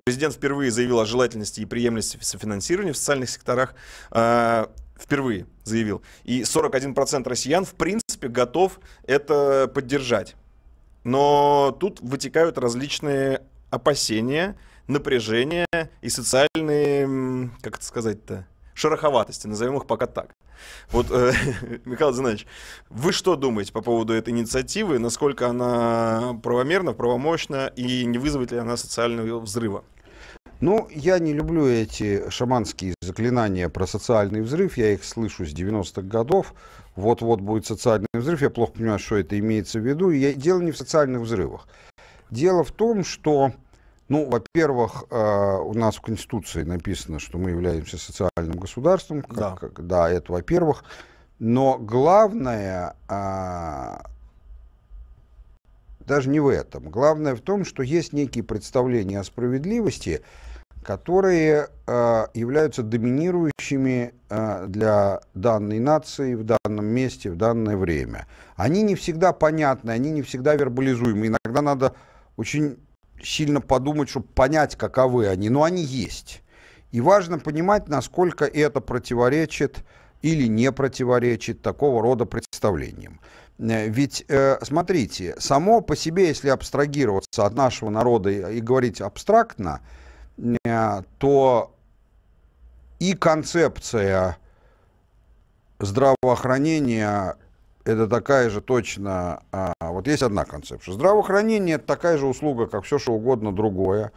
Speaker 2: Президент впервые заявил о желательности и приемлемости софинансирования в социальных секторах. Э, впервые заявил. И 41% россиян, в принципе, готов это поддержать. Но тут вытекают различные опасения, напряжения и социальные, как это сказать-то, шероховатости, назовем их пока так. Вот, э, Михаил Зинович, вы что думаете по поводу этой инициативы, насколько она правомерна, правомощна и не вызовет ли она социального взрыва?
Speaker 3: Ну, я не люблю эти шаманские заклинания про социальный взрыв, я их слышу с 90-х годов. Вот-вот будет социальный взрыв, я плохо понимаю, что это имеется в виду. я, дело не в социальных взрывах. Дело в том, что ну, во-первых, э, у нас в Конституции написано, что мы являемся социальным государством. Как, да. да, это во-первых. Но главное а, даже не в этом. Главное в том, что есть некие представления о справедливости, которые э, являются доминирующими э, для данной нации в данном месте, в данное время. Они не всегда понятны, они не всегда вербализуемы. Иногда надо очень сильно подумать, чтобы понять, каковы они, но они есть. И важно понимать, насколько это противоречит или не противоречит такого рода представлениям. Э, ведь, э, смотрите, само по себе, если абстрагироваться от нашего народа и говорить абстрактно, э, то и концепция здравоохранения это такая же точно, а, вот есть одна концепция. Здравоохранение – это такая же услуга, как все что угодно другое.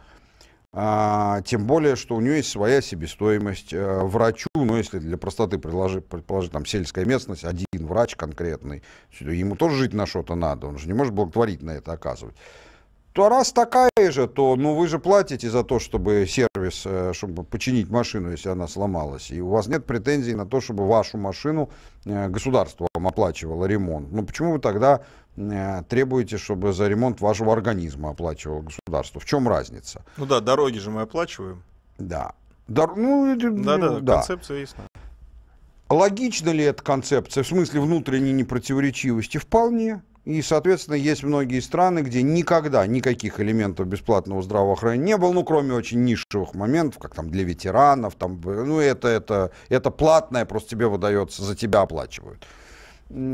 Speaker 3: А, тем более, что у нее есть своя себестоимость. А, врачу, ну, если для простоты предложи, предположить, там, сельская местность, один врач конкретный, ему тоже жить на что-то надо, он же не может благотворить на это оказывать то раз такая же, то ну, вы же платите за то, чтобы сервис, э, чтобы починить машину, если она сломалась. И у вас нет претензий на то, чтобы вашу машину э, государство вам оплачивало ремонт. Ну почему вы тогда э, требуете, чтобы за ремонт вашего организма оплачивало государство? В чем разница? Ну
Speaker 2: да, дороги же мы оплачиваем.
Speaker 3: Да. Дор... Ну, да, да, ну, да,
Speaker 2: концепция ясна.
Speaker 3: Логична ли эта концепция в смысле внутренней непротиворечивости? Вполне. И, соответственно, есть многие страны, где никогда никаких элементов бесплатного здравоохранения не было, ну, кроме очень нишевых моментов, как там для ветеранов, там, ну, это, это, это платное, просто тебе выдается, за тебя оплачивают.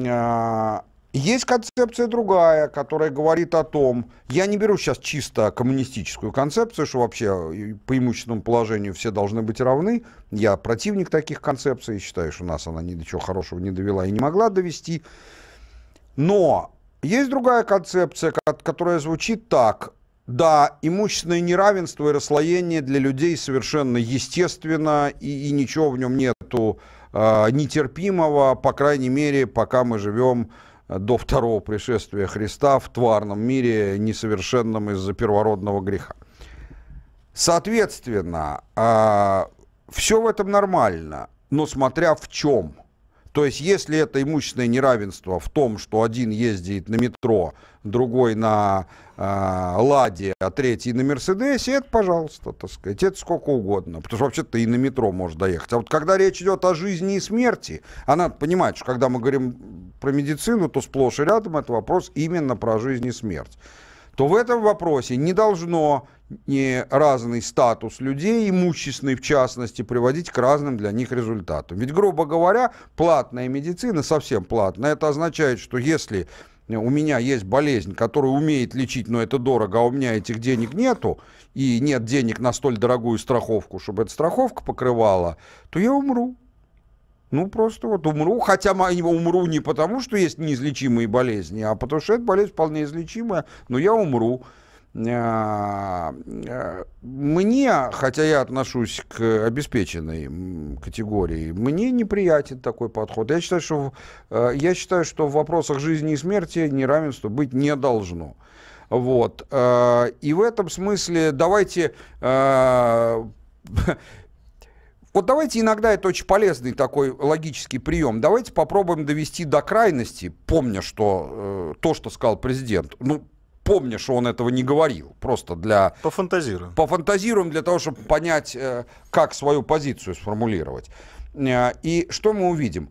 Speaker 3: А, есть концепция другая, которая говорит о том, я не беру сейчас чисто коммунистическую концепцию, что вообще э, по имущественному положению все должны быть равны. Я противник таких концепций, считаю, что нас она ни до чего хорошего не довела и не могла довести. Но есть другая концепция, которая звучит так. Да, имущественное неравенство и расслоение для людей совершенно естественно, и, и ничего в нем нету э, нетерпимого, по крайней мере, пока мы живем э, до второго пришествия Христа в тварном мире, несовершенном из-за первородного греха. Соответственно, э, а, все в этом нормально, но смотря в чем – то есть, если это имущественное неравенство в том, что один ездит на метро, другой на э, «Ладе», а третий на «Мерседесе», это, пожалуйста, так сказать, это сколько угодно. Потому что вообще-то и на метро может доехать. А вот когда речь идет о жизни и смерти, она надо понимать, что когда мы говорим про медицину, то сплошь и рядом это вопрос именно про жизнь и смерть то в этом вопросе не должно не разный статус людей, имущественный в частности, приводить к разным для них результатам. Ведь, грубо говоря, платная медицина, совсем платная, это означает, что если у меня есть болезнь, которую умеет лечить, но это дорого, а у меня этих денег нету, и нет денег на столь дорогую страховку, чтобы эта страховка покрывала, то я умру. Ну, просто вот умру, хотя умру не потому, что есть неизлечимые болезни, а потому что эта болезнь вполне излечимая, но я умру. А, а, мне, хотя я отношусь к обеспеченной категории, мне неприятен такой подход. Я считаю, что, э, я считаю, что в вопросах жизни и смерти неравенство быть не должно. Вот. Э, и в этом смысле давайте э, Вот давайте иногда это очень полезный такой логический прием. Давайте попробуем довести до крайности, помня, что э, то, что сказал президент, ну, помня, что он этого не говорил, просто для... Пофантазируем. Пофантазируем для того, чтобы понять, э, как свою позицию сформулировать. Э, и что мы увидим?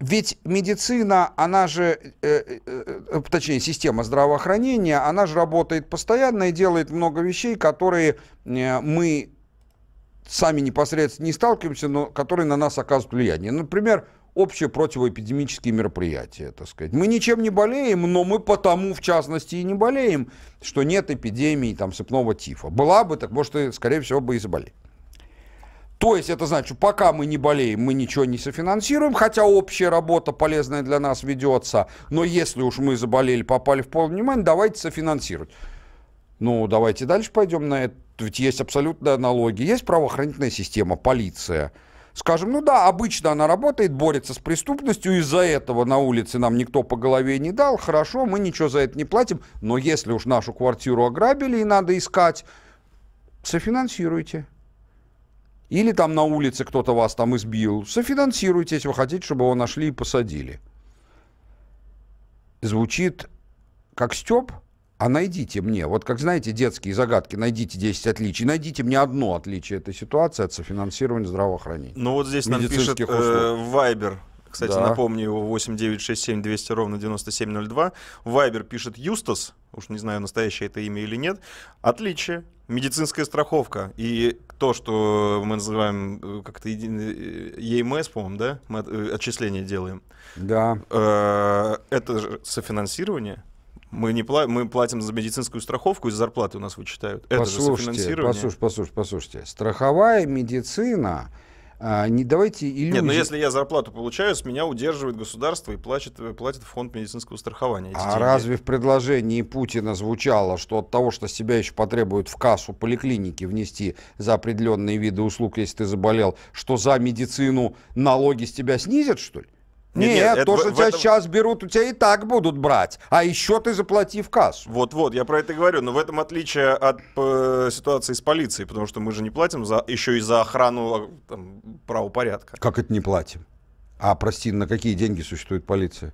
Speaker 3: Ведь медицина, она же, э, э, э точнее, система здравоохранения, она же работает постоянно и делает много вещей, которые э, мы сами непосредственно не сталкиваемся, но которые на нас оказывают влияние. Например, общие противоэпидемические мероприятия, так сказать. Мы ничем не болеем, но мы потому, в частности, и не болеем, что нет эпидемии там сыпного тифа. Была бы, так может, и, скорее всего, бы и заболели. То есть это значит, что пока мы не болеем, мы ничего не софинансируем, хотя общая работа полезная для нас ведется, но если уж мы заболели, попали в полное внимание, давайте софинансировать. Ну, давайте дальше пойдем на это. Ведь есть абсолютные аналогии. Есть правоохранительная система, полиция. Скажем, ну да, обычно она работает, борется с преступностью, из-за этого на улице нам никто по голове не дал, хорошо, мы ничего за это не платим, но если уж нашу квартиру ограбили и надо искать, софинансируйте. Или там на улице кто-то вас там избил, софинансируйте, если вы хотите, чтобы его нашли и посадили. Звучит как стёб, а найдите мне, вот как знаете детские загадки, найдите 10 отличий, найдите мне одно отличие этой ситуации от софинансирования здравоохранения. Ну вот здесь нам пишет э,
Speaker 2: Вайбер, кстати, да. напомню его 8967 200 ровно 9702. Вайбер пишет Юстас, уж не знаю, настоящее это имя или нет. Отличие. Медицинская страховка и то, что мы называем э, как-то э, ЕМС, по-моему, да? Мы э, отчисления делаем. Да. Это же софинансирование. Мы, не пла- мы платим за медицинскую страховку, из зарплаты у нас вычитают. Это послушайте, же Послушайте,
Speaker 3: послушайте, послушайте. Страховая медицина... А, не давайте иллюзии. Нет, но если
Speaker 2: я зарплату получаю, с меня удерживает государство и платит, э, платит в фонд медицинского страхования. А деньги. разве
Speaker 3: в предложении Путина звучало, что от того, что себя еще потребуют в кассу поликлиники внести за определенные виды услуг, если ты заболел, что за медицину налоги с тебя снизят, что ли?
Speaker 4: Нет, нет, нет то, это, что тебя этом...
Speaker 3: сейчас берут, у тебя и так будут брать. А еще ты заплати в кассу. Вот-вот, я про это говорю. Но в
Speaker 2: этом отличие от э, ситуации с полицией, потому что мы же не платим за, еще и за охрану а, там, правопорядка.
Speaker 3: Как это не платим? А, прости, на какие деньги существует полиция?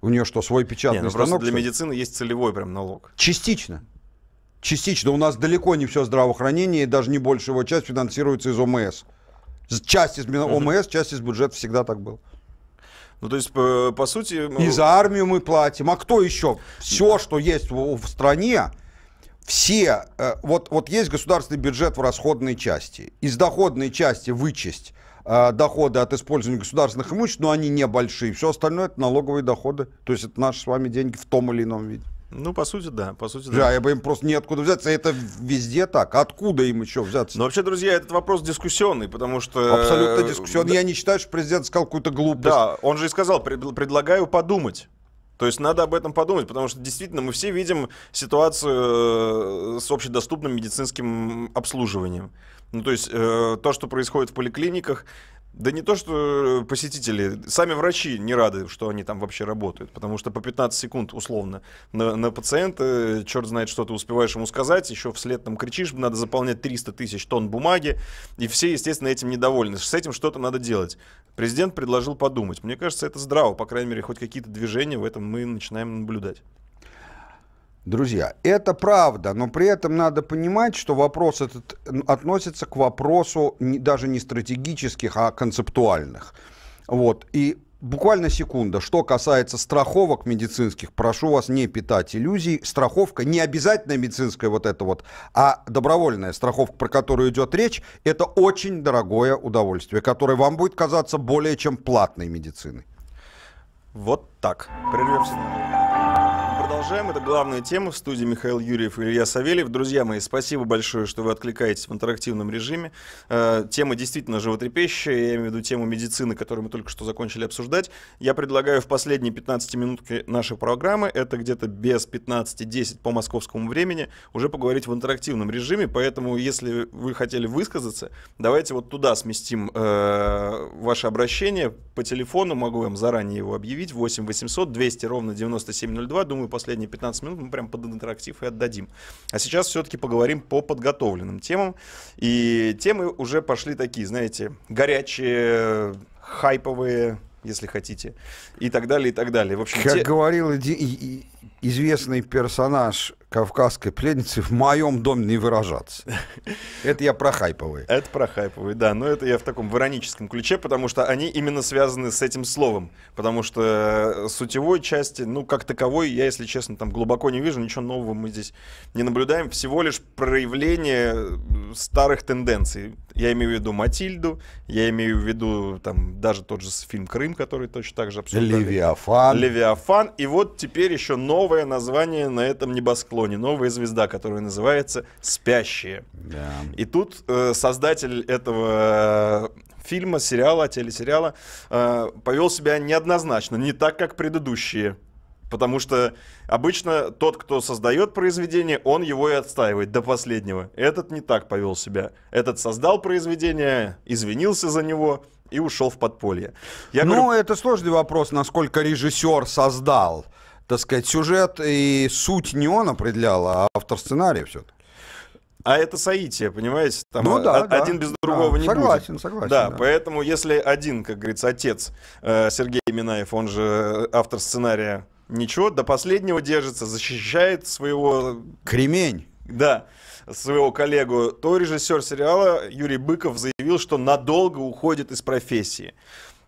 Speaker 3: У нее что, свой печатный не, ну станок? Просто для
Speaker 2: медицины есть целевой прям налог.
Speaker 3: Частично. Частично. У нас далеко не все здравоохранение, и даже не больше его часть финансируется из ОМС. Часть из ОМС, часть из бюджета всегда так было.
Speaker 2: Ну, то есть, по, по сути... Ну... И за
Speaker 3: армию мы платим. А кто еще? Все, что есть в, в стране, все... Э, вот, вот есть государственный бюджет в расходной части. Из доходной части вычесть э, доходы от использования государственных имуществ, но они небольшие. Все остальное это налоговые доходы. То есть это наши с вами деньги в том или ином виде. Ну, по
Speaker 2: сути, да. По сути, да. Да, я бы им
Speaker 3: просто неоткуда взяться. Это везде так. Откуда им еще взяться? Но ну, вообще,
Speaker 2: друзья, этот вопрос дискуссионный, потому что... Абсолютно э, дискуссионный. Да. Я
Speaker 3: не считаю, что президент сказал какую-то глупость. Да,
Speaker 2: он же и сказал, предлагаю подумать. То есть надо об этом подумать, потому что действительно мы все видим ситуацию э, с общедоступным медицинским обслуживанием. Ну, то есть э, то, что происходит в поликлиниках, да не то, что э, посетители, сами врачи не рады, что они там вообще работают, потому что по 15 секунд условно на, на пациента, э, черт знает, что ты успеваешь ему сказать, еще вслед там кричишь, надо заполнять 300 тысяч тонн бумаги, и все, естественно, этим недовольны. С этим что-то надо делать. Президент предложил подумать. Мне кажется, это здраво, по крайней мере, хоть какие-то движения в этом мы начинаем наблюдать.
Speaker 3: Друзья, это правда, но при этом надо понимать, что вопрос этот относится к вопросу не, даже не стратегических, а концептуальных. Вот. И буквально секунда, что касается страховок медицинских, прошу вас не питать иллюзий. Страховка не обязательно медицинская вот эта вот, а добровольная страховка, про которую идет речь, это очень дорогое удовольствие, которое вам будет казаться более чем платной медициной. Вот так. Прервемся
Speaker 2: продолжаем. Это главная тема. В студии Михаил Юрьев и Илья Савельев. Друзья мои, спасибо большое, что вы откликаетесь в интерактивном режиме. Э, тема действительно животрепещущая. Я имею в виду тему медицины, которую мы только что закончили обсуждать. Я предлагаю в последние 15 минутки нашей программы, это где-то без 15-10 по московскому времени, уже поговорить в интерактивном режиме. Поэтому, если вы хотели высказаться, давайте вот туда сместим э, ваше обращение по телефону. Могу вам заранее его объявить. 8 800 200 ровно 9702. Думаю, последний последние 15 минут мы прям под интерактив и отдадим. А сейчас все-таки поговорим по подготовленным темам. И темы уже пошли такие, знаете, горячие, хайповые, если хотите, и так далее, и так далее. В общем, как те...
Speaker 3: говорил известный персонаж кавказской пленницы в моем доме не выражаться.
Speaker 2: Это я про хайповые. Это про хайповые, да. Но это я в таком вороническом ключе, потому что они именно связаны с этим словом. Потому что э, сутевой части, ну, как таковой, я, если честно, там глубоко не вижу. Ничего нового мы здесь не наблюдаем. Всего лишь проявление э, старых тенденций. Я имею в виду Матильду, я имею в виду там даже тот же фильм «Крым», который точно так же обсуждали.
Speaker 1: Левиафан.
Speaker 2: Левиафан. И вот теперь еще новое название на этом небосклоне Аполлоне новая звезда, которая называется «Спящие». Да. И тут э, создатель этого э, фильма, сериала, телесериала э, повел себя неоднозначно, не так, как предыдущие. Потому что обычно тот, кто создает произведение, он его и отстаивает до последнего. Этот не так повел себя. Этот создал произведение,
Speaker 3: извинился за него и ушел в подполье. Я ну, говорю... это сложный вопрос, насколько режиссер создал так сказать, сюжет и суть не он определял, а автор сценария все-таки. А это соитие, понимаете? Там
Speaker 2: ну, да, один да, без другого да, не согласен,
Speaker 1: будет. Согласен, согласен. Да, да,
Speaker 2: поэтому если один, как говорится, отец э, Сергей Минаев, он же автор сценария, ничего, до последнего держится, защищает своего... Кремень. Да, своего коллегу, то режиссер сериала Юрий Быков заявил, что надолго уходит из профессии.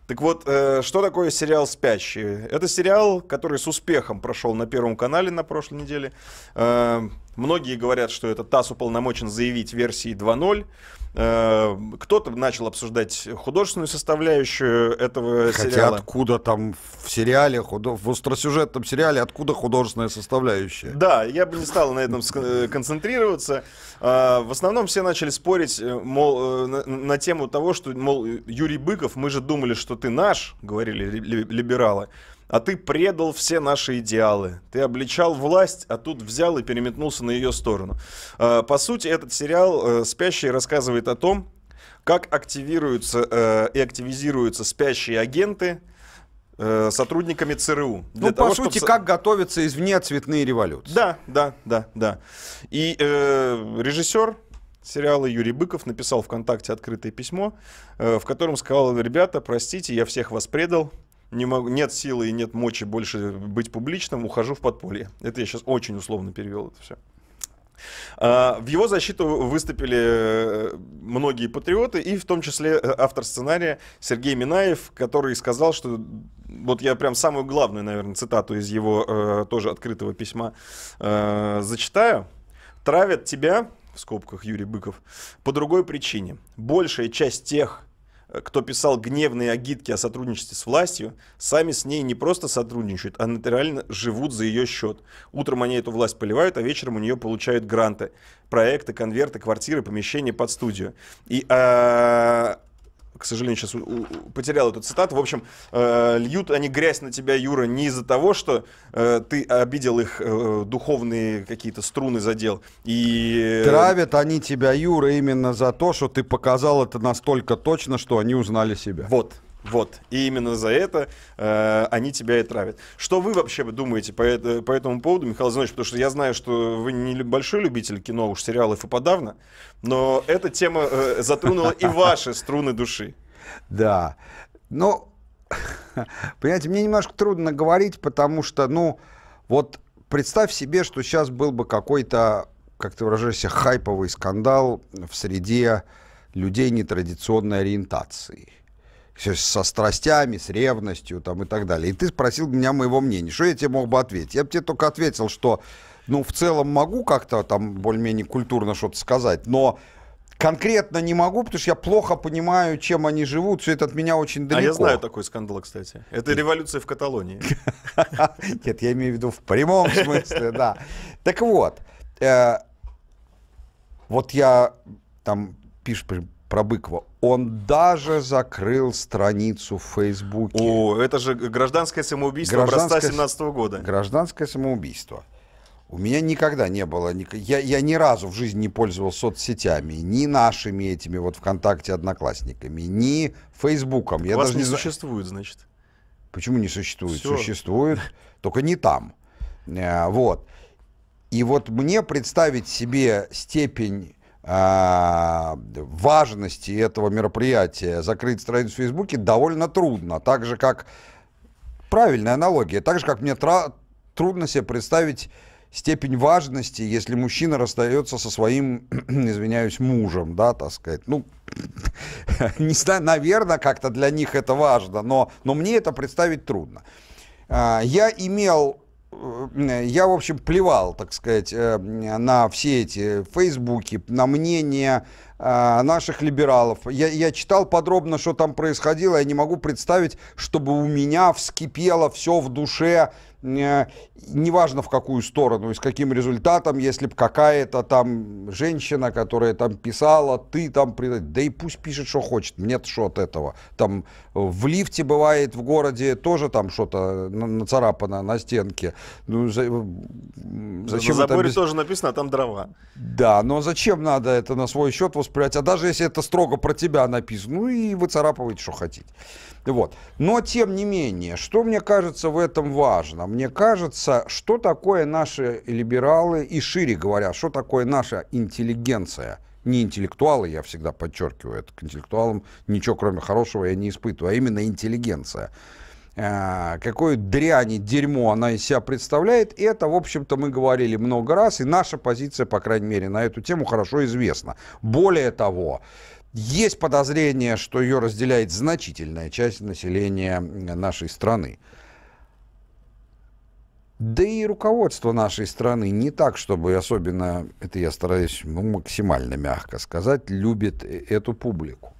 Speaker 2: Так вот, э, что такое сериал «Спящие»? Это сериал, который с успехом прошел на Первом канале на прошлой неделе. Э, многие говорят, что это ТАСС уполномочен заявить версии 2.0. Э, кто-то начал обсуждать художественную составляющую этого
Speaker 3: Хотя сериала. откуда там в сериале, в остросюжетном сериале, откуда художественная составляющая?
Speaker 2: Да, я бы не стал на этом э, концентрироваться. А, в основном все начали спорить э, мол, на, на тему того, что, мол, Юрий Быков, мы же думали, что ты наш, говорили либералы а ты предал все наши идеалы. Ты обличал власть, а тут взял и переметнулся на ее сторону. А, по сути, этот сериал э, «Спящий» рассказывает о том, как активируются э, и активизируются спящие агенты, э, сотрудниками ЦРУ. Ну, по того, сути, чтобы... как готовятся извне цветные революции. Да, да, да, да. И э, режиссер сериала Юрий Быков написал ВКонтакте открытое письмо, э, в котором сказал, ребята, простите, я всех вас предал, не могу, нет силы и нет мочи больше быть публичным, ухожу в подполье. Это я сейчас очень условно перевел это все. А, в его защиту выступили э, многие патриоты, и в том числе э, автор сценария Сергей Минаев, который сказал, что вот я прям самую главную, наверное, цитату из его э, тоже открытого письма зачитаю. «Травят тебя, в скобках Юрий Быков, по другой причине. Большая часть тех, кто писал гневные агитки о сотрудничестве с властью, сами с ней не просто сотрудничают, а натурально живут за ее счет. Утром они эту власть поливают, а вечером у нее получают гранты, проекты, конверты, квартиры, помещения под студию. И а, к сожалению, сейчас потерял эту цитату. В общем, э, льют они грязь на тебя, Юра, не из-за того, что э, ты обидел их э, духовные какие-то струны задел. И... Э, Травят
Speaker 3: они тебя, Юра, именно за то, что ты показал это настолько точно, что они узнали себя. Вот. Вот. И именно за это э, они тебя и
Speaker 2: травят. Что вы вообще думаете по, это, по этому поводу, Михаил Зинович? Потому что я знаю, что вы не большой любитель кино, уж сериалов и подавно, но эта тема э, затронула и ваши струны
Speaker 3: души. Да. Ну, понимаете, мне немножко трудно говорить, потому что, ну, вот представь себе, что сейчас был бы какой-то, как ты выражаешься, хайповый скандал в среде людей нетрадиционной ориентации со страстями, с ревностью там, и так далее. И ты спросил меня моего мнения. Что я тебе мог бы ответить? Я бы тебе только ответил, что ну, в целом могу как-то там более-менее культурно что-то сказать, но конкретно не могу, потому что я плохо понимаю, чем они живут, все это от меня очень далеко. А я знаю
Speaker 2: такой скандал, кстати. Это революция в Каталонии.
Speaker 3: Нет, я имею в виду в прямом смысле, да. Так вот, э, вот я там пишу про Быкова, он даже закрыл страницу в Фейсбуке. О,
Speaker 2: это же гражданское самоубийство гражданское, образца 17
Speaker 3: -го года. Гражданское самоубийство. У меня никогда не было, я, я ни разу в жизни не пользовался соцсетями, ни нашими этими вот ВКонтакте одноклассниками, ни Фейсбуком. Я Вас даже не, не
Speaker 2: существует, значит.
Speaker 3: Почему не существует? Все. Существует, только не там. Э, вот. И вот мне представить себе степень а, важности этого мероприятия закрыть страницу в Фейсбуке довольно трудно. Так же, как... Правильная аналогия. Так же, как мне тра... трудно себе представить степень важности, если мужчина расстается со своим, извиняюсь, мужем, да, так сказать. Ну, не знаю, наверное, как-то для них это важно, но, но мне это представить трудно. А, я имел Э, я, в общем, плевал, так сказать, э, на все эти фейсбуки, на мнение э, наших либералов. Я, я читал подробно, что там происходило, я не могу представить, чтобы у меня вскипело все в душе неважно в какую сторону и с каким результатом, если бы какая-то там женщина, которая там писала, ты там, да и пусть пишет, что хочет, мне-то что от этого. Там э, в лифте бывает в городе тоже там что-то нацарапано на стенке. Ну, за, э, зачем на заборе без... тоже
Speaker 2: написано, а там дрова.
Speaker 3: Да, но зачем надо это на свой счет воспринимать? А даже если это строго про тебя написано, ну и выцарапывать, что хотите. Вот. Но, тем не менее, что мне кажется в этом важно? Мне кажется, что такое наши либералы, и шире говоря, что такое наша интеллигенция – не интеллектуалы, я всегда подчеркиваю это, к интеллектуалам ничего кроме хорошего я не испытываю, а именно интеллигенция. Э, какое дрянь и дерьмо она из себя представляет, и это, в общем-то, мы говорили много раз, и наша позиция, по крайней мере, на эту тему хорошо известна. Более того, есть подозрение, что ее разделяет значительная часть населения э, нашей страны. Да и руководство нашей страны не так, чтобы особенно, это я стараюсь ну, максимально мягко сказать, любит э, эту публику.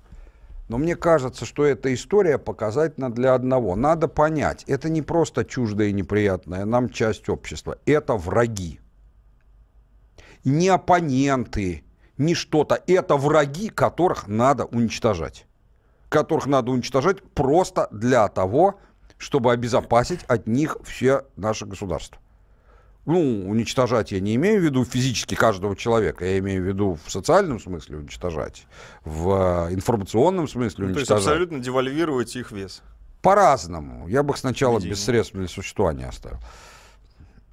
Speaker 3: Но мне кажется, что эта история показательна для одного. Надо понять, это не просто чуждое и неприятное нам часть общества. Это враги. Не оппоненты, не что-то. Это враги, которых надо уничтожать. Которых надо уничтожать просто для того, чтобы обезопасить от них все наше государство. Ну, уничтожать я не имею в виду физически каждого человека, я имею в виду в социальном смысле уничтожать, в э, информационном смысле уничтожать. Ну, то есть абсолютно
Speaker 2: девальвировать их вес.
Speaker 3: По-разному. Я бы их сначала Видимо. без средств для существования оставил.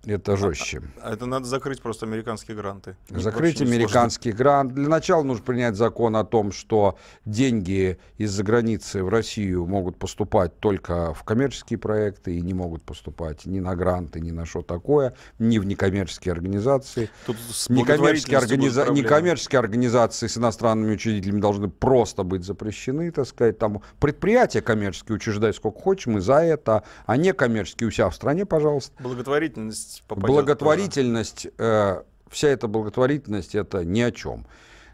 Speaker 3: Это а, жестче.
Speaker 2: А, это надо закрыть просто американские гранты.
Speaker 3: Закрыть американские гранты. Для начала нужно принять закон о том, что деньги из-за границы в Россию могут поступать только в коммерческие проекты и не могут поступать ни на гранты, ни на что такое, ни в некоммерческие организации. Тут некоммерческие, организа... некоммерческие организации с иностранными учредителями должны просто быть запрещены, так сказать. Там предприятия коммерческие учреждай сколько хочешь, мы за это, а некоммерческие у себя в стране, пожалуйста.
Speaker 2: Благотворительность попадет. Благотворительность,
Speaker 3: э, вся эта благотворительность это ни о чем.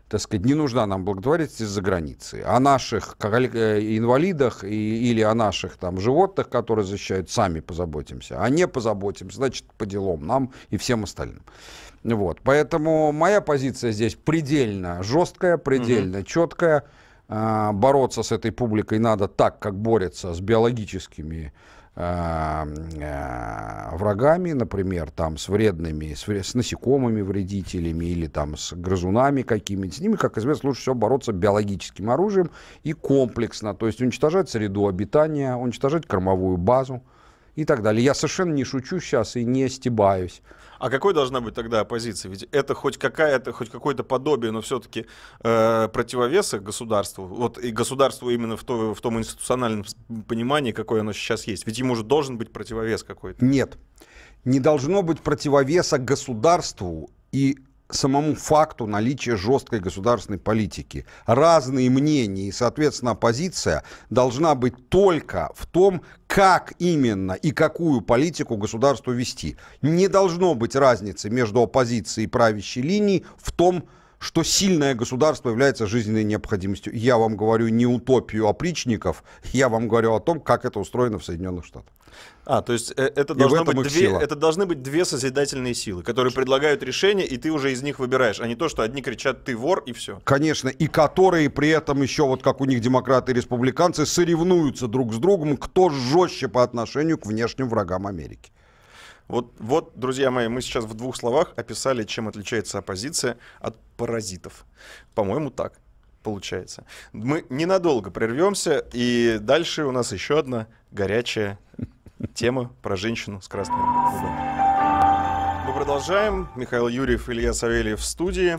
Speaker 3: Так сказать, не нужна нам благотворительность из-за границы. О наших э, инвалидах и, или о наших там животных, которые защищают, сами позаботимся. А не позаботимся, значит, по делам нам и всем остальным. Вот. Поэтому моя позиция здесь предельно жесткая, предельно угу. четкая. А, бороться с этой публикой надо так, как борется с биологическими Э, врагами, например, там с вредными, с, вред, с насекомыми вредителями или там с грызунами какими-то. С ними, как известно, лучше всего бороться биологическим оружием и комплексно, то есть уничтожать среду обитания, уничтожать кормовую базу и так далее. Я совершенно не шучу сейчас и не стебаюсь.
Speaker 2: А какой должна быть тогда оппозиция? Ведь это хоть какая-то, хоть какое-то подобие, но все-таки э, противовеса государству. Вот и государству именно в, то, в том институциональном понимании, какое оно сейчас есть. Ведь ему же должен быть противовес какой-то.
Speaker 3: Нет. Не должно быть противовеса государству и самому факту наличия жесткой государственной политики. Разные мнения и, соответственно, оппозиция должна быть только в том, как именно и какую политику государству вести. Не должно быть разницы между оппозицией и правящей линией в том, что что сильное государство является жизненной необходимостью. Я вам говорю не утопию опричников, я вам говорю о том, как это устроено в Соединенных Штатах.
Speaker 2: А, то есть э, это, должно быть две, это должны быть две созидательные силы, которые предлагают решение, и ты уже из них выбираешь, а не то, что одни кричат «ты вор» и все.
Speaker 3: Конечно, и которые при этом еще, вот как у них демократы и республиканцы, соревнуются друг с другом, кто жестче по отношению к внешним врагам Америки.
Speaker 2: Вот, вот, друзья мои, мы сейчас в двух словах описали, чем отличается оппозиция от паразитов. По-моему, так получается. Мы ненадолго прервемся, и дальше у нас еще одна горячая тема про женщину с красным губами продолжаем. Михаил Юрьев, Илья Савельев в студии.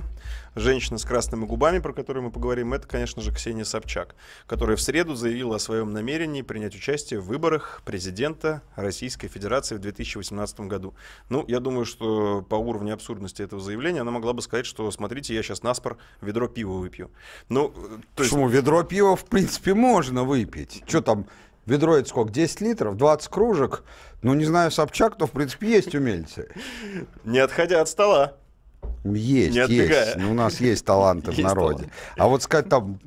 Speaker 2: Женщина с красными губами, про которую мы поговорим, это, конечно же, Ксения Собчак, которая в среду заявила о своем намерении принять участие в выборах президента Российской Федерации в 2018 году. Ну, я думаю, что по уровню абсурдности этого заявления она могла бы сказать, что, смотрите, я сейчас наспор ведро пива
Speaker 3: выпью. Ну, э, то есть... Почему? Ведро пива, в принципе, можно выпить. Что там, Ведро это сколько? 10 литров, 20 кружек. Ну, не знаю, Собчак, то в принципе, есть умельцы. Не отходя от стола. Есть, есть. Ну, у нас есть таланты в народе. А вот сказать там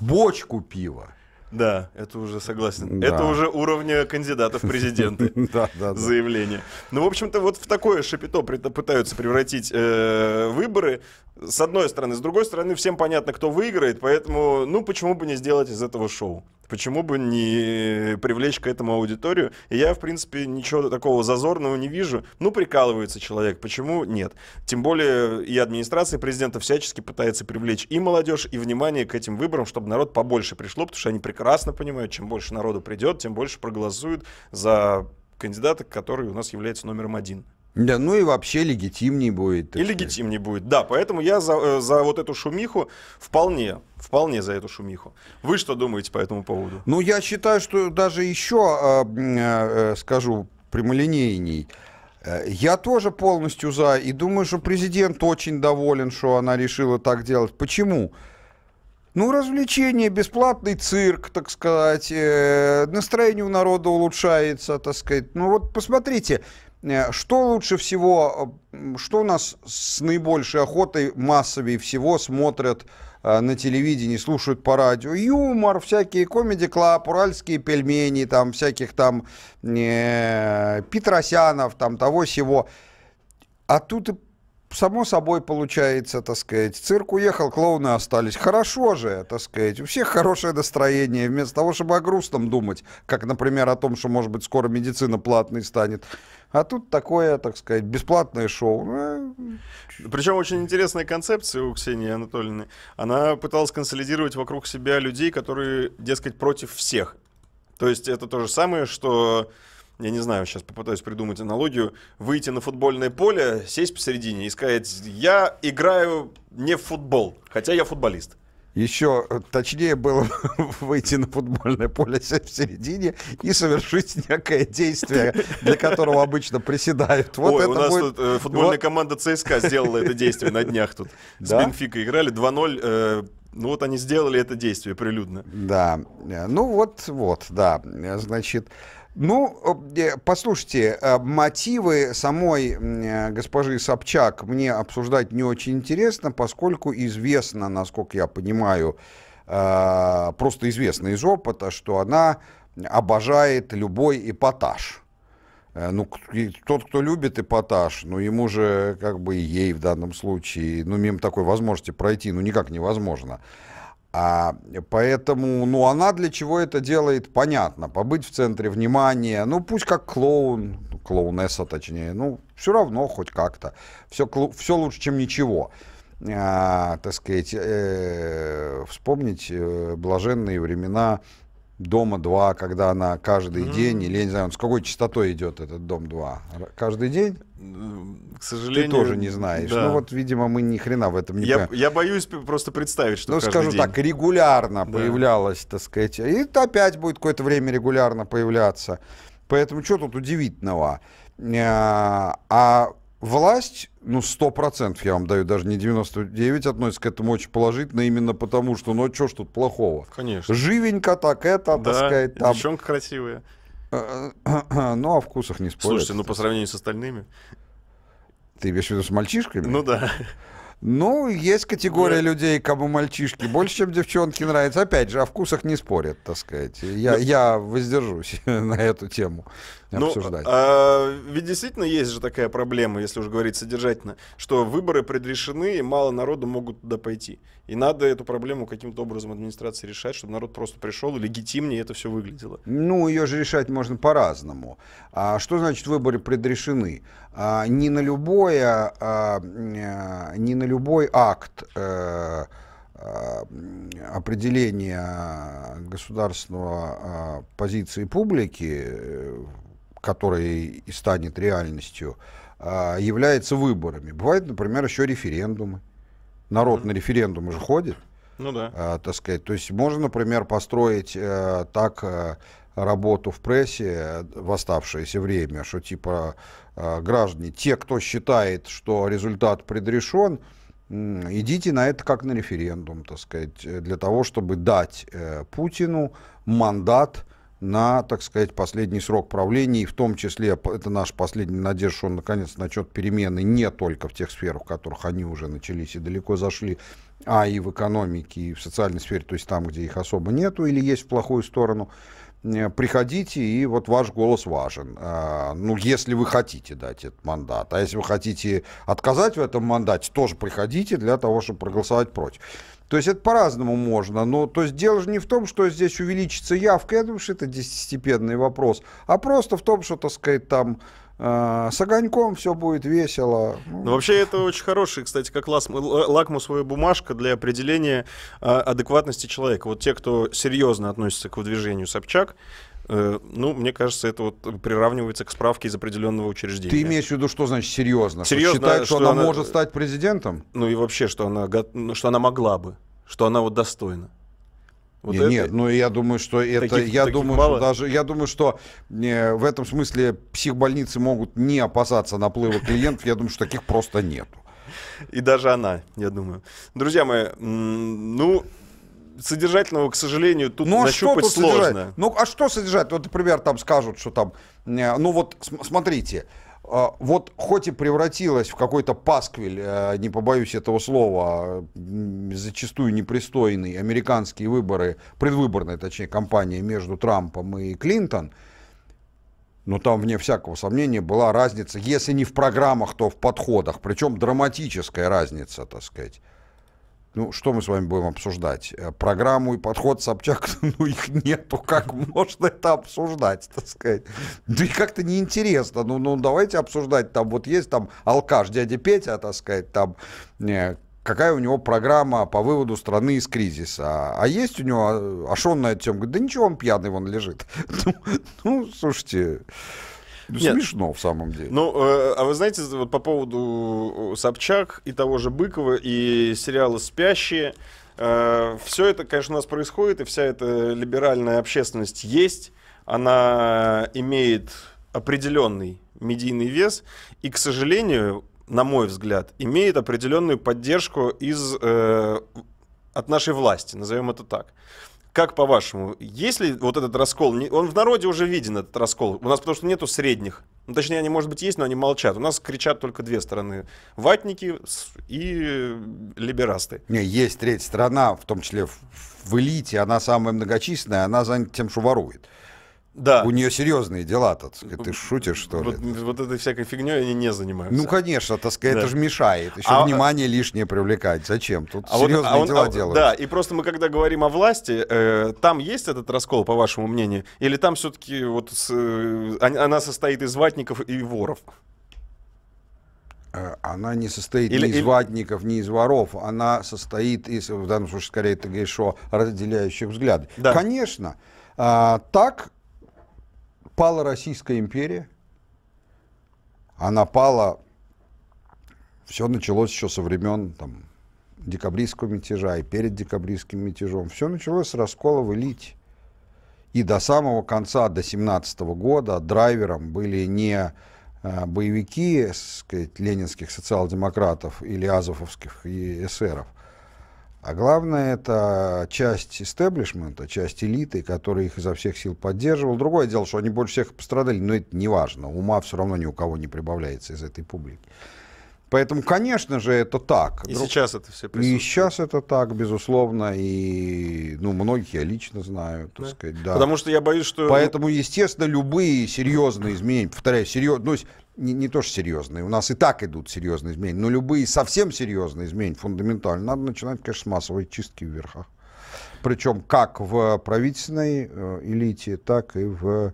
Speaker 3: бочку пива. Да, это уже согласен. Да. Это уже
Speaker 2: уровня кандидатов в президенты. Да, да, заявление. Ну, в общем-то, вот в такое шапито пытаются превратить э, выборы. С одной стороны, с другой стороны, всем понятно, кто выиграет, поэтому, ну, почему бы не сделать из этого шоу? Почему бы не привлечь к этому аудиторию? И я, в принципе, ничего такого зазорного не вижу. Ну, прикалывается человек, почему нет? Тем более и администрация президента всячески пытается привлечь и молодежь, и внимание к этим выборам, чтобы народ побольше пришло, потому что они прекрасно понимают, чем больше народу придет, тем больше проголосуют за кандидата, который у нас является номером один. Да, ну и вообще легитимнее будет. И сказать. легитимнее будет, да. Поэтому я за, э, за вот эту шумиху вполне, вполне за эту шумиху. Вы что думаете по этому поводу?
Speaker 3: Ну, я считаю, что даже еще, а, э, э, скажу, прямолинейней. Э, я тоже полностью за, и думаю, что президент очень доволен, что она решила так делать. Почему? Ну, развлечение, бесплатный цирк, так сказать, э, настроение у народа улучшается, так сказать. Ну, вот посмотрите, Э, что лучше всего, э, что у нас с наибольшей охотой массовее всего смотрят э, на телевидении, слушают по радио? Юмор, всякие комедий-клаб, уральские пельмени, там всяких там э, Петросянов, там того-сего. А тут само собой получается, так сказать. Цирк уехал, клоуны остались. Хорошо же, так сказать. У всех хорошее настроение. Вместо того, чтобы о грустном думать, как, например, о том, что, может быть, скоро медицина платной станет. А тут такое, так сказать, бесплатное шоу. Ну, э, Причем очень
Speaker 2: интересная концепция у Ксении Анатольевны. Она пыталась консолидировать вокруг себя людей, которые, дескать, против всех. То есть это то же самое, что я не знаю, сейчас попытаюсь придумать аналогию, выйти на футбольное поле, сесть посередине и сказать, я играю не в футбол, хотя я футболист.
Speaker 3: Еще э, точнее было выйти на футбольное поле в середине и совершить некое действие, для которого обычно приседают. Вот Ой, у нас будет... тут э, футбольная вот...
Speaker 2: команда ЦСКА сделала это действие на днях тут. Да? С Бенфикой играли 2-0. Э, ну вот они сделали это действие прилюдно. Да.
Speaker 3: Э, ну вот, вот, да. Э, значит, ну, э, э, послушайте, э, мотивы самой госпожи Собчак мне обсуждать не очень интересно, поскольку известно, насколько я понимаю, просто известно из опыта, что она обожает любой эпатаж. Ну, тот, кто любит эпатаж, ну, ему же, как бы, ей в данном случае, ну, мимо такой возможности пройти, ну, никак невозможно. А, поэтому, ну, она для чего это делает, понятно. Побыть в центре внимания, ну, пусть как клоун, клоунесса точнее, ну, все равно хоть как-то. Все, все лучше, чем ничего. А, так сказать, э, вспомнить э, блаженные времена Дома 2, когда она каждый mm-hmm. день, или я не знаю, с какой частотой идет этот Дом 2? Каждый день? к сожалению... Ты тоже не знаешь. Да. Ну вот, видимо, мы ни хрена в этом не я,
Speaker 2: Я боюсь просто представить, что Ну, скажу день. так,
Speaker 3: регулярно да. появлялось, так сказать. И это опять будет какое-то время регулярно появляться. Поэтому что тут удивительного? А, а власть, ну, сто процентов я вам даю, даже не 99, относится к этому очень положительно, именно потому что, ну, а что ж тут плохого? Конечно. Живенько так это, да, так сказать. Там... девчонка красивая. Ну, о вкусах не спорят. Слушайте, ну по сравнению с остальными. Ты имеешь в виду с мальчишками? Ну да. Ну, есть категория да. Э. людей, кому мальчишки больше, чем девчонки нравятся. Опять же, о вкусах не спорят, так сказать. Я, Но... Ну. я воздержусь на эту тему ну, обсуждать.
Speaker 2: А, ведь действительно есть же такая проблема, если уж говорить содержательно, что выборы предрешены, и мало народу могут туда пойти. И надо эту проблему каким-то образом администрации решать, чтобы народ просто пришел и легитимнее это все выглядело.
Speaker 3: Ну, ее же решать можно по-разному. А что значит выборы предрешены? А, не на любое, а, а не на любое любой акт э, э определения государственного э, позиции публики, который и станет реальностью, э, является выборами. Бывают, например, еще референдумы. Народ mm-hmm. на референдумы же ходит. Ну да. А, так сказать. То есть можно, например, построить э, так э, работу в прессе в оставшееся время, что типа э, граждане, те, кто считает, что результат предрешен, э, идите на это как на референдум, так сказать, э, для того, чтобы дать э, Путину мандат на, так сказать, последний срок правления, и в том числе, это наша последняя надежда, что он наконец начнет перемены не только в тех сферах, в которых они уже начались и далеко зашли, а и в экономике, и в социальной сфере, то есть там, где их особо нету или есть в плохую сторону, Э, приходите, и вот ваш голос важен. Э, ну, если вы хотите дать этот мандат. А если вы хотите отказать в этом мандате, тоже приходите для того, чтобы проголосовать против. То есть это по-разному можно. Но то есть дело же не в том, что здесь увеличится явка, я думаю, что это десятистепенный вопрос, а просто в том, что, так сказать, там а, с огоньком все будет весело. Ну, ну,
Speaker 2: вообще, это очень хорошая, кстати, как лакмусовая бумажка для определения а, адекватности человека. Вот те, кто серьезно относится к выдвижению Собчак, э, ну, мне кажется, это вот приравнивается к справке из определенного учреждения. Ты
Speaker 3: имеешь в виду, что значит серьезно? Серьезно, считает, что, что она, она может стать президентом?
Speaker 2: Ну и вообще, что она, что она могла бы, что она вот достойна.
Speaker 3: Вот нет, это... нет, ну я думаю, что это, таких, я таких думаю, мало. что даже, я думаю, что э, в этом смысле психбольницы могут не опасаться наплыва клиентов. Я думаю, что таких просто нету.
Speaker 2: И даже она, я думаю. Друзья мои, ну содержательного, к сожалению, тут ну, а нащупать что тут сложно. Содержать?
Speaker 3: Ну а что содержать? Вот, например, там скажут, что там, э, ну вот смотрите, а, вот хоть и превратилась в какой-то пасквиль, э, не побоюсь этого слова, зачастую непристойный, американские выборы, предвыборная, точнее, кампания между Трампом и Клинтон, но там, вне всякого сомнения, была разница, если не в программах, то в подходах, причем драматическая разница, так сказать. Ну, что мы с вами будем обсуждать? Э, программу и подход Собчак, ну, их нету. Как можно это обсуждать, так сказать? Да и как-то неинтересно. Ну, ну, давайте обсуждать. Там вот есть там алкаш дядя Петя, так сказать, там не, какая у него программа по выводу страны из кризиса. А есть у него а, а ошонная тема? Да ничего, он пьяный, вон лежит. Ну, ну слушайте... Ну, Нет. Смешно в самом деле.
Speaker 2: Ну, э, а вы знаете, вот по поводу э, Собчак и того же Быкова и сериала «Спящие», э, все это, конечно, у нас происходит, и вся эта либеральная общественность есть. Она имеет определенный медийный вес, и, к сожалению, на мой взгляд, имеет определенную поддержку из, э, от нашей власти, назовем это так. Как по-вашему, если вот этот раскол, он в народе уже виден, этот раскол, у нас потому что нету средних, ну, точнее, они, может быть, есть, но они молчат. У нас кричат только две стороны. Ватники и
Speaker 3: либерасты. Не, есть третья страна, в том числе в, в элите, она самая многочисленная, она занята тем, что ворует. Да. У нее серьезные дела, так сказать. Ты шутишь, что вот,
Speaker 2: ли? Вот этой всякой фигней они не занимаются. Ну,
Speaker 3: конечно, так сказать, да. это же мешает.
Speaker 2: Еще а, внимание
Speaker 3: лишнее привлекать. Зачем? Тут а серьезные вот, а дела а, делают. Да,
Speaker 2: и просто мы, когда говорим о власти, э, там есть
Speaker 3: этот раскол, по вашему мнению?
Speaker 2: Или там все-таки вот с, э, она состоит из ватников
Speaker 3: и воров? Э, она не состоит или, ни из или... ватников, ни из воров. Она состоит из, в данном случае, скорее, ты говоришь, о разделяющих взгляды. Да. Конечно, э, так пала Российская империя, она пала, все началось еще со времен там, декабристского мятежа и перед декабристским мятежом. Все началось с раскола в элите. И до самого конца, до 17 года, драйвером были не э, боевики сказать, ленинских социал-демократов или азововских и эсеров – а главное, это часть истеблишмента, часть элиты, которая их изо всех сил поддерживала. Другое дело, что они больше всех пострадали, но это не важно. Ума все равно ни у кого не прибавляется из этой публики. Поэтому, конечно же, это так. И Друг... сейчас это все присутствует. И сейчас это так, безусловно. И, ну, многих я лично знаю, так да. сказать, да. Потому что я боюсь, что... Поэтому, естественно, любые серьезные изменения, повторяю, серьезные, ну, не, не то что серьезные, у нас и так идут серьезные изменения, но любые совсем серьезные изменения, фундаментально, надо начинать, конечно, с массовой чистки в верхах. Причем как в правительственной э, элите, так и в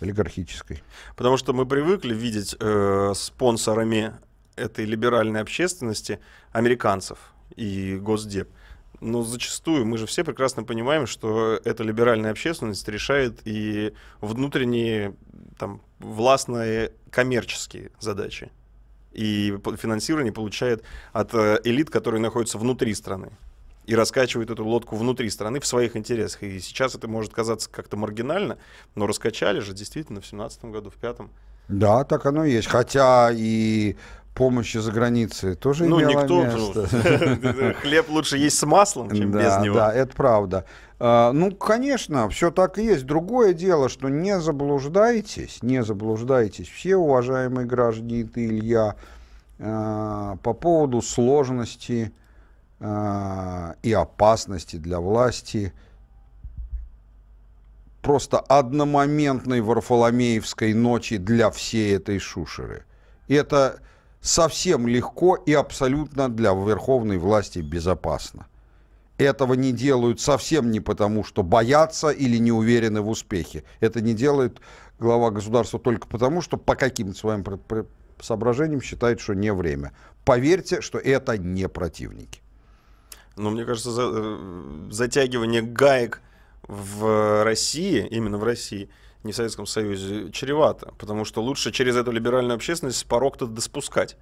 Speaker 3: олигархической.
Speaker 2: Потому что мы привыкли видеть э, спонсорами этой либеральной общественности американцев и Госдеп. Но зачастую мы же все прекрасно понимаем, что эта либеральная общественность решает и внутренние там, властны коммерческие задачи. И финансирование получает от э, элит, которые находятся внутри страны и раскачивает эту лодку внутри страны в своих интересах. И сейчас это может казаться как-то маргинально, но раскачали же действительно в 2017 году, в пятом.
Speaker 3: Да, так оно и есть. Хотя и помощь из-за границы тоже ну, имела никто, место. Ну, хлеб лучше есть с
Speaker 2: маслом, чем без него. Да,
Speaker 3: это правда. А, ну, конечно, все так и есть. Другое дело, что не заблуждайтесь, не заблуждайтесь, все уважаемые граждане ты, Илья, а, по поводу сложности а, и опасности для власти просто одномоментной варфоломеевской ночи для всей этой шушеры. И это совсем легко и абсолютно для верховной власти безопасно этого не делают совсем не потому, что боятся или не уверены в успехе. Это не делает глава государства только потому, что по каким-то своим соображениям считает, что не время. Поверьте, что это не противники.
Speaker 2: Но мне кажется, э, затягивание гаек в России, именно в России, не в Советском Союзе, чревато. Потому что лучше через эту либеральную общественность порог-то спускать.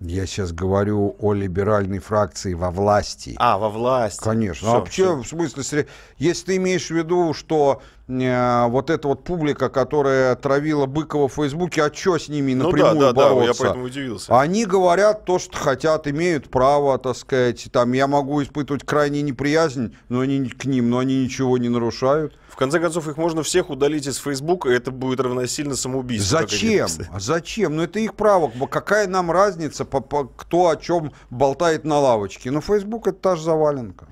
Speaker 3: Я сейчас говорю о либеральной фракции во власти. А, во власти. Конечно. Все, а вообще, все. в смысле, если ты имеешь в виду, что Э, вот эта вот публика, которая травила Быкова в Фейсбуке, а что с ними напрямую ну, да, да, бороться? Да, я поэтому удивился. Они говорят то, что хотят, имеют право, так сказать, там я могу испытывать крайне неприязнь, но они к ним, но они ничего не нарушают. В конце концов, их можно всех удалить из Фейсбука, и это будет равносильно самоубийству. Зачем? Зачем? Ну, это их право. Какая нам разница, по, по, кто о чем болтает на лавочке? Ну, Фейсбук — это та же заваленка.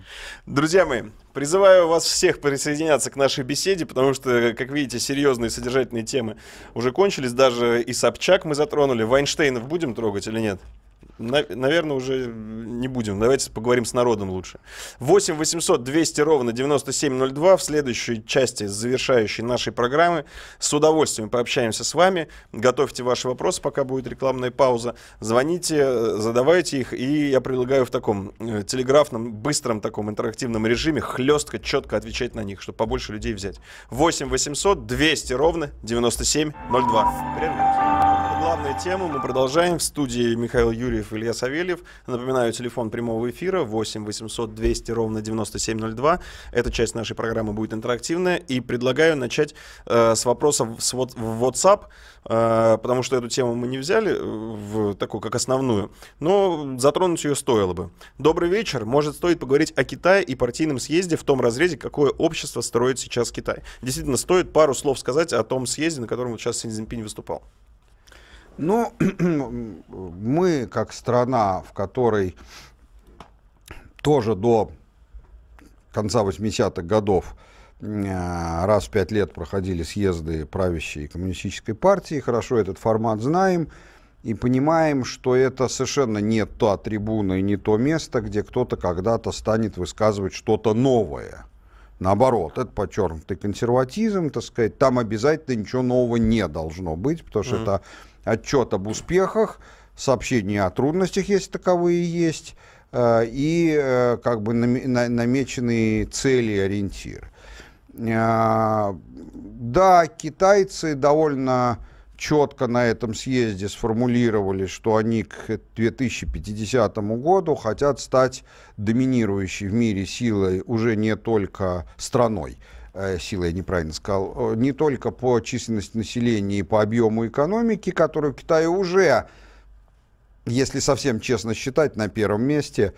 Speaker 3: Друзья мои, Призываю вас всех
Speaker 2: присоединяться к нашей беседе, потому что, как видите, серьезные содержательные темы уже кончились. Даже и Собчак мы затронули. Вайнштейнов будем трогать или нет? наверное, уже не будем. Давайте поговорим с народом лучше. 8 800 200 ровно 9702. В следующей части, завершающей нашей программы, с удовольствием пообщаемся с вами. Готовьте ваши вопросы, пока будет рекламная пауза. Звоните, задавайте их. И я предлагаю в таком э, телеграфном, быстром таком интерактивном режиме хлестко, четко отвечать на них, чтобы побольше людей взять. 8 800 200 ровно 9702. Прервемся. Главная тема. Мы продолжаем. В студии Михаил Юрьев Гусев, Илья Савельев. Напоминаю, телефон прямого эфира 8 800 200 ровно 9702. Эта часть нашей программы будет интерактивная. И предлагаю начать э, с вопросов с вот, в WhatsApp, э, потому что эту тему мы не взяли э, в такую, как основную. Но затронуть ее стоило бы. Добрый вечер. Может, стоит поговорить о Китае и партийном съезде в том разрезе, какое общество строит сейчас Китай. Действительно, стоит пару слов сказать о том съезде, на котором вот сейчас Син Цзиньпинь выступал.
Speaker 3: Но ну, мы, как страна, в которой тоже до конца 80-х годов э, раз в пять лет проходили съезды правящей коммунистической партии, хорошо этот формат знаем и понимаем, что это совершенно не та трибуна и не то место, где кто-то когда-то станет высказывать что-то новое. Наоборот, это подчеркнутый консерватизм, так сказать, там обязательно ничего нового не должно быть, потому что mm-hmm. это отчет об успехах, сообщение о трудностях, если таковые есть, э, и э, как бы намеченные цели и ориентиры. Э, да, китайцы довольно четко на этом съезде сформулировали, что они к 2050 году хотят стать доминирующей в мире силой уже не только страной, Э, сила, я неправильно сказал, э, не только по численности населения и по объему экономики, которую Китай уже, если совсем честно считать, на первом месте.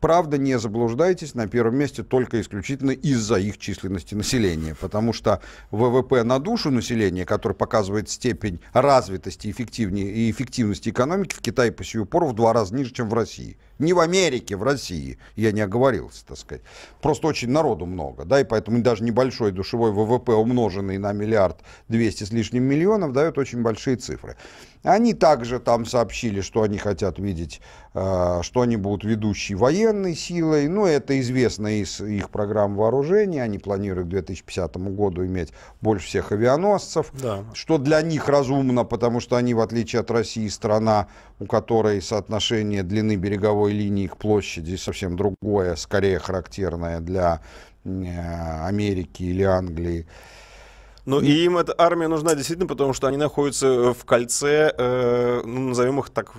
Speaker 3: Правда, не заблуждайтесь, на первом месте только исключительно из-за их численности населения, потому что ВВП на душу населения, который показывает степень развитости и эффективности экономики, в Китае по сию пору в два раза ниже, чем в России. Не в Америке, в России. Я не оговорился, так сказать. Просто очень народу много, да, и поэтому даже небольшой душевой ВВП, умноженный на миллиард двести с лишним миллионов, дает очень большие цифры. Они также там сообщили, что они хотят видеть, э, что они будут ведущей военной силой. Ну, это известно из их программ вооружения. Они планируют к 2050 году иметь больше всех авианосцев, да. что для них разумно, потому что они, в отличие от России, страна у которой соотношение длины береговой линии к площади совсем другое, скорее характерное для э, Америки или Англии.
Speaker 2: Ну и им эта армия нужна действительно, потому что они находятся в кольце, э, ну, назовем их так,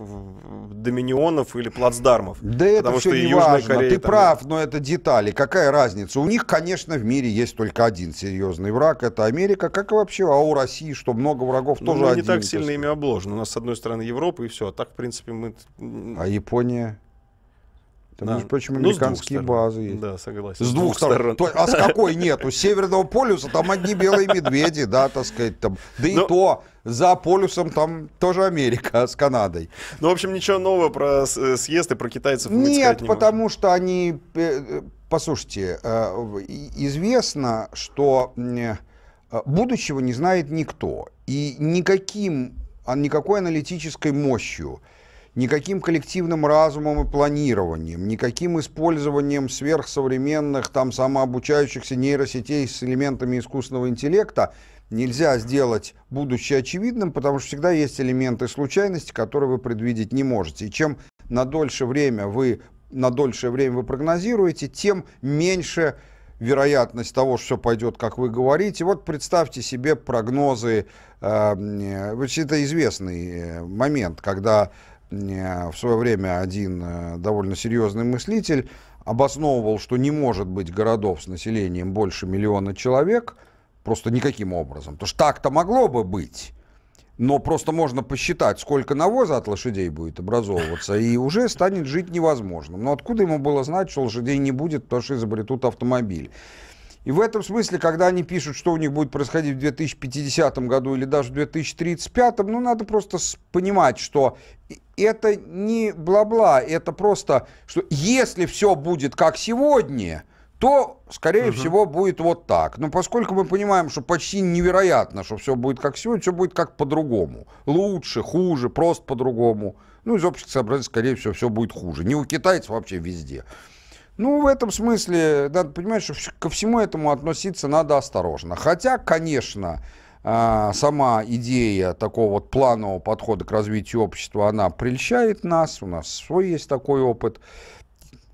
Speaker 2: доминионов или плацдармов.
Speaker 3: Да потому это все не важно. Корея, Ты там... прав, но это детали. Какая разница? У них, конечно, в мире есть только один серьезный враг, это Америка. Как и вообще, а у России, что много врагов, тоже мы ну, один. не так сильно
Speaker 2: ими обложены. У нас, с одной стороны, Европа и все, а так, в принципе, мы... А
Speaker 3: Япония? Там, да. между прочим, ну, американские ну, базы есть. Да, согласен. С, с двух, двух сторон. сторон. А с какой нету? С Северного полюса там одни белые медведи, да, так сказать, там. Да Но... и ну. то за полюсом там тоже Америка с Канадой. Ну, в общем, ничего нового про э,
Speaker 2: съезд и про китайцев нет, сказать не
Speaker 3: потому что они... Э, послушайте, э, известно, что будущего не знает никто. И никаким, а никакой аналитической мощью никаким коллективным разумом и планированием, никаким использованием сверхсовременных там самообучающихся нейросетей с элементами искусственного интеллекта нельзя сделать будущее очевидным, потому что всегда есть элементы случайности, которые вы предвидеть не можете. И чем на дольше время вы на дольшее время вы прогнозируете, тем меньше вероятность того, что все пойдет, как вы говорите. Вот представьте себе прогнозы, эм, э, это известный э, момент, когда Э, в свое время один э, довольно серьезный мыслитель обосновывал, что не может быть городов с населением больше миллиона человек, просто никаким образом. Потому что так-то могло бы быть. Но просто можно посчитать, сколько навоза от лошадей будет образовываться, и уже станет жить невозможным. Но откуда ему было знать, что лошадей не будет, потому что изобретут автомобиль? И в этом смысле, когда они пишут, что у них будет происходить в 2050 году или даже в 2035, ну, надо просто понимать, что это не бла-бла, это просто, что если все будет как сегодня, то, скорее угу. всего, будет вот так. Но поскольку мы понимаем, что почти невероятно, что все будет как сегодня, все будет как по-другому. Лучше, хуже, просто по-другому. Ну, из общих соображений, скорее всего, все будет хуже. Не у китайцев а вообще везде. Ну, в этом смысле, надо понимать, что ко всему этому относиться надо осторожно. Хотя, конечно, а, сама идея такого вот планового подхода к развитию общества, она прельщает нас, у нас свой есть такой опыт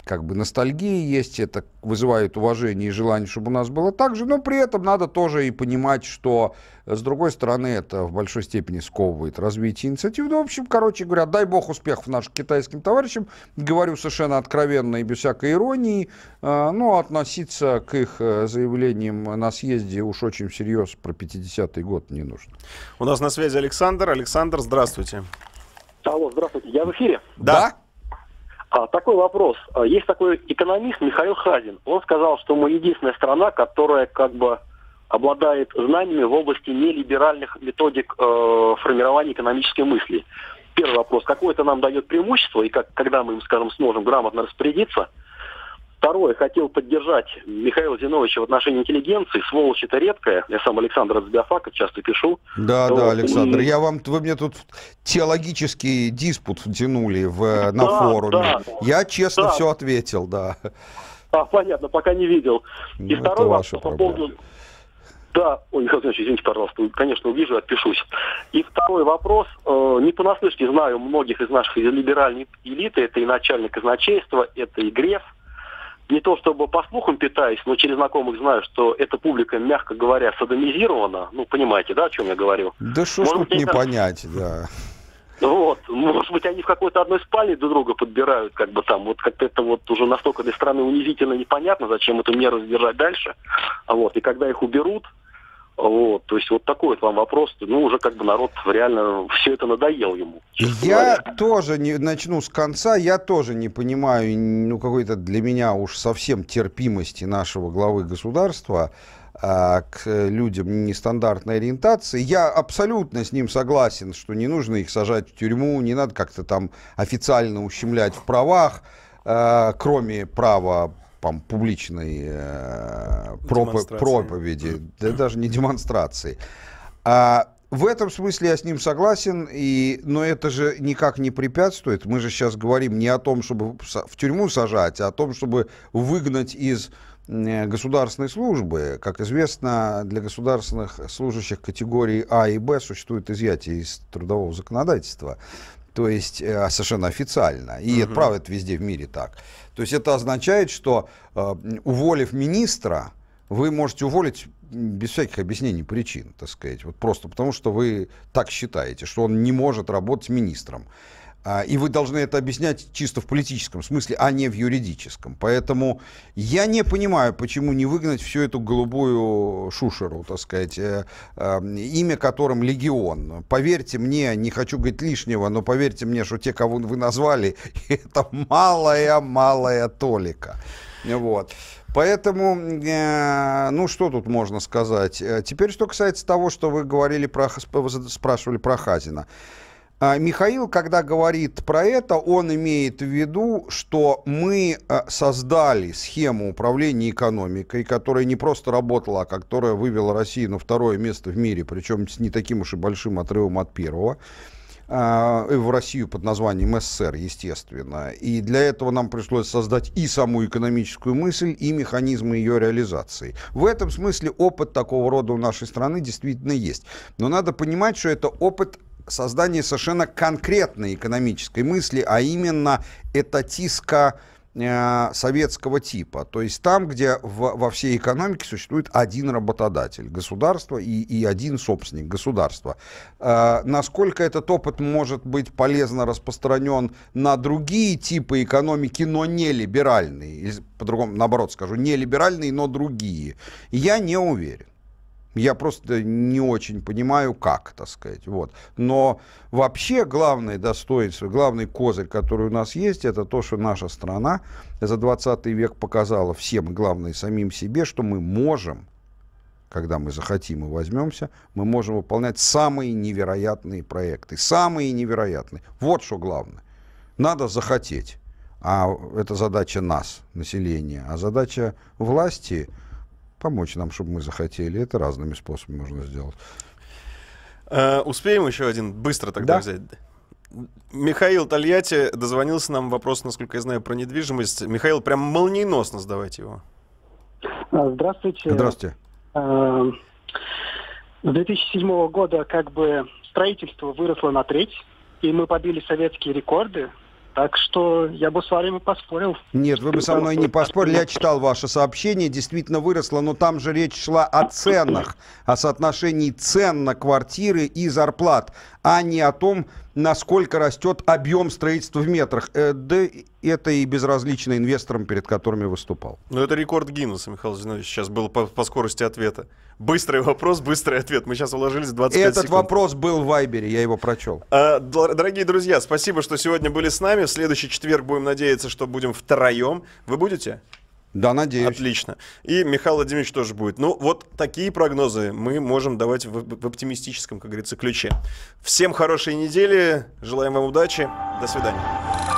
Speaker 3: как бы ностальгии есть, это вызывает уважение и желание, чтобы у нас было так же, но при этом надо тоже и понимать, что, э, с другой стороны, это в большой степени сковывает развитие инициативы. Ну, в общем, короче говоря, дай бог успехов нашим китайским товарищам, говорю совершенно откровенно и без всякой иронии, э, но ну, относиться к их э, заявлениям на съезде уж очень всерьез про 50-й год не нужно. У нас на
Speaker 2: связи Александр. Александр, здравствуйте.
Speaker 1: Алло, здравствуйте, я в эфире? Да. да? А, такой вопрос. А, есть такой экономист Михаил Хазин. Он сказал, что мы единственная страна, которая как бы обладает знаниями в области нелиберальных методик э, формирования экономической мысли. Первый вопрос. Какое это нам дает преимущество, и как, когда мы им, скажем, сможем грамотно распорядиться – Второе, хотел поддержать Михаила Зиновича в отношении интеллигенции. Сволочь это редкая. Я сам Александр от Сбиофака часто пишу. Да, вот. да, Александр. Я
Speaker 3: вам, вы мне тут теологический диспут тянули в, э, на да, форуме. Да, я честно да. все ответил, да.
Speaker 1: А, понятно, пока не видел. Ну, и ну, второй вопрос по поводу... Да, ой, Михаил Зинович, извините, пожалуйста, конечно, увижу, отпишусь. И второй вопрос. Э, не понаслышке знаю многих из наших из либеральной элиты. Это и начальник казначейства, это и Греф – не то чтобы по слухам питаюсь, но через знакомых знаю, что эта публика, мягко говоря, садомизирована. Ну, понимаете, да, о чем я говорю? Да что ж
Speaker 3: тут не кажется... понять, да.
Speaker 1: Вот, может быть, они в какой-то одной спальне друг друга подбирают, как бы там, вот как-то это вот уже настолько для страны унизительно непонятно, зачем эту меру задержать дальше. А вот, и когда их уберут, вот, то есть вот такой вот вам вопрос. Ну, уже как бы народ реально все это надоел ему.
Speaker 3: Я говоря. тоже не, начну с конца. Я тоже не понимаю, ну, какой-то для меня уж совсем терпимости нашего главы государства а, к людям нестандартной ориентации. Я абсолютно с ним согласен, что не нужно их сажать в тюрьму, не надо как-то там официально ущемлять в правах а, кроме права там, публичной э, проп... проповеди, да даже не демонстрации. А, в этом смысле я с ним согласен, и, но это же никак не препятствует. Мы же сейчас говорим не о том, чтобы в тюрьму сажать, а о том, чтобы выгнать из э, государственной службы. Как известно, для государственных служащих категории А и Б существует изъятие из трудового законодательства. То есть э, совершенно официально. И угу. это правда, это везде в мире так. То есть это означает, что э, уволив министра, вы можете уволить без всяких объяснений причин, так сказать, вот просто потому, что вы так считаете, что он не может работать министром. А, и вы должны это объяснять чисто в политическом смысле, а не в юридическом. Поэтому я не понимаю, почему не выгнать всю эту голубую шушеру, так сказать, э, эм, имя которым Легион. Поверьте мне, не хочу говорить лишнего, но поверьте мне, что те, кого вы назвали, это малая-малая толика. Вот. Поэтому, э, ну что тут можно сказать? Э, теперь, что касается того, что вы говорили про, спрашивали про Хазина. А, Михаил, когда говорит про это, он имеет в виду, что мы а, создали схему управления экономикой, которая не просто работала, а которая вывела Россию на второе место в мире, причем с не таким уж и большим отрывом от первого а, в Россию под названием СССР, естественно. И для этого нам пришлось создать и саму экономическую мысль, и механизмы ее реализации. В этом смысле опыт такого рода у нашей страны действительно есть. Но надо понимать, что это опыт создании совершенно конкретной экономической мысли, а именно этатистско э, советского типа, то есть там, где в, во всей экономике существует один работодатель государство и, и один собственник государства. Э, насколько этот опыт может быть полезно распространен на другие типы экономики, но не либеральные, по-другому, наоборот скажу, не либеральные, но другие, я не уверен. Я просто не очень понимаю, как, так сказать. Вот. Но вообще главное достоинство, главный козырь, который у нас есть, это то, что наша страна за 20 век показала всем, главное, самим себе, что мы можем, когда мы захотим и возьмемся, мы можем выполнять самые невероятные проекты. Самые невероятные. Вот что главное. Надо захотеть. А это задача нас, населения. А задача власти – помочь нам, чтобы мы захотели. Это разными способами можно сделать.
Speaker 2: Э, успеем еще один быстро тогда да? взять? Михаил Тольятти дозвонился нам вопрос, насколько я знаю, про недвижимость. Михаил, прям молниеносно задавайте его.
Speaker 1: А, здравствуйте. Здравствуйте. Э, с 2007 года как бы строительство выросло на треть, и мы побили советские рекорды так что я бы с вами поспорил.
Speaker 3: Нет, вы бы со мной не поспорили. Я читал ваше сообщение, действительно выросло, но там же речь шла о ценах, о соотношении цен на квартиры и зарплат а не о том, насколько растет объем строительства в метрах. Э, да это и безразлично инвесторам, перед которыми выступал.
Speaker 2: Но ну, это рекорд Гиннесса, Михаил Зинович, сейчас был по, по скорости ответа. Быстрый вопрос, быстрый ответ. Мы сейчас уложились в 25 Этот секунд. этот
Speaker 3: вопрос был в Вайбере, я его прочел.
Speaker 2: А, дорогие друзья, спасибо, что сегодня были с нами. В следующий четверг будем надеяться, что будем втроем. Вы будете?
Speaker 3: Да, надеюсь. Отлично.
Speaker 2: И Михаил Владимирович тоже будет. Ну, вот такие прогнозы мы можем давать в, в оптимистическом, как говорится, ключе. Всем хорошей недели, желаем вам удачи, до свидания.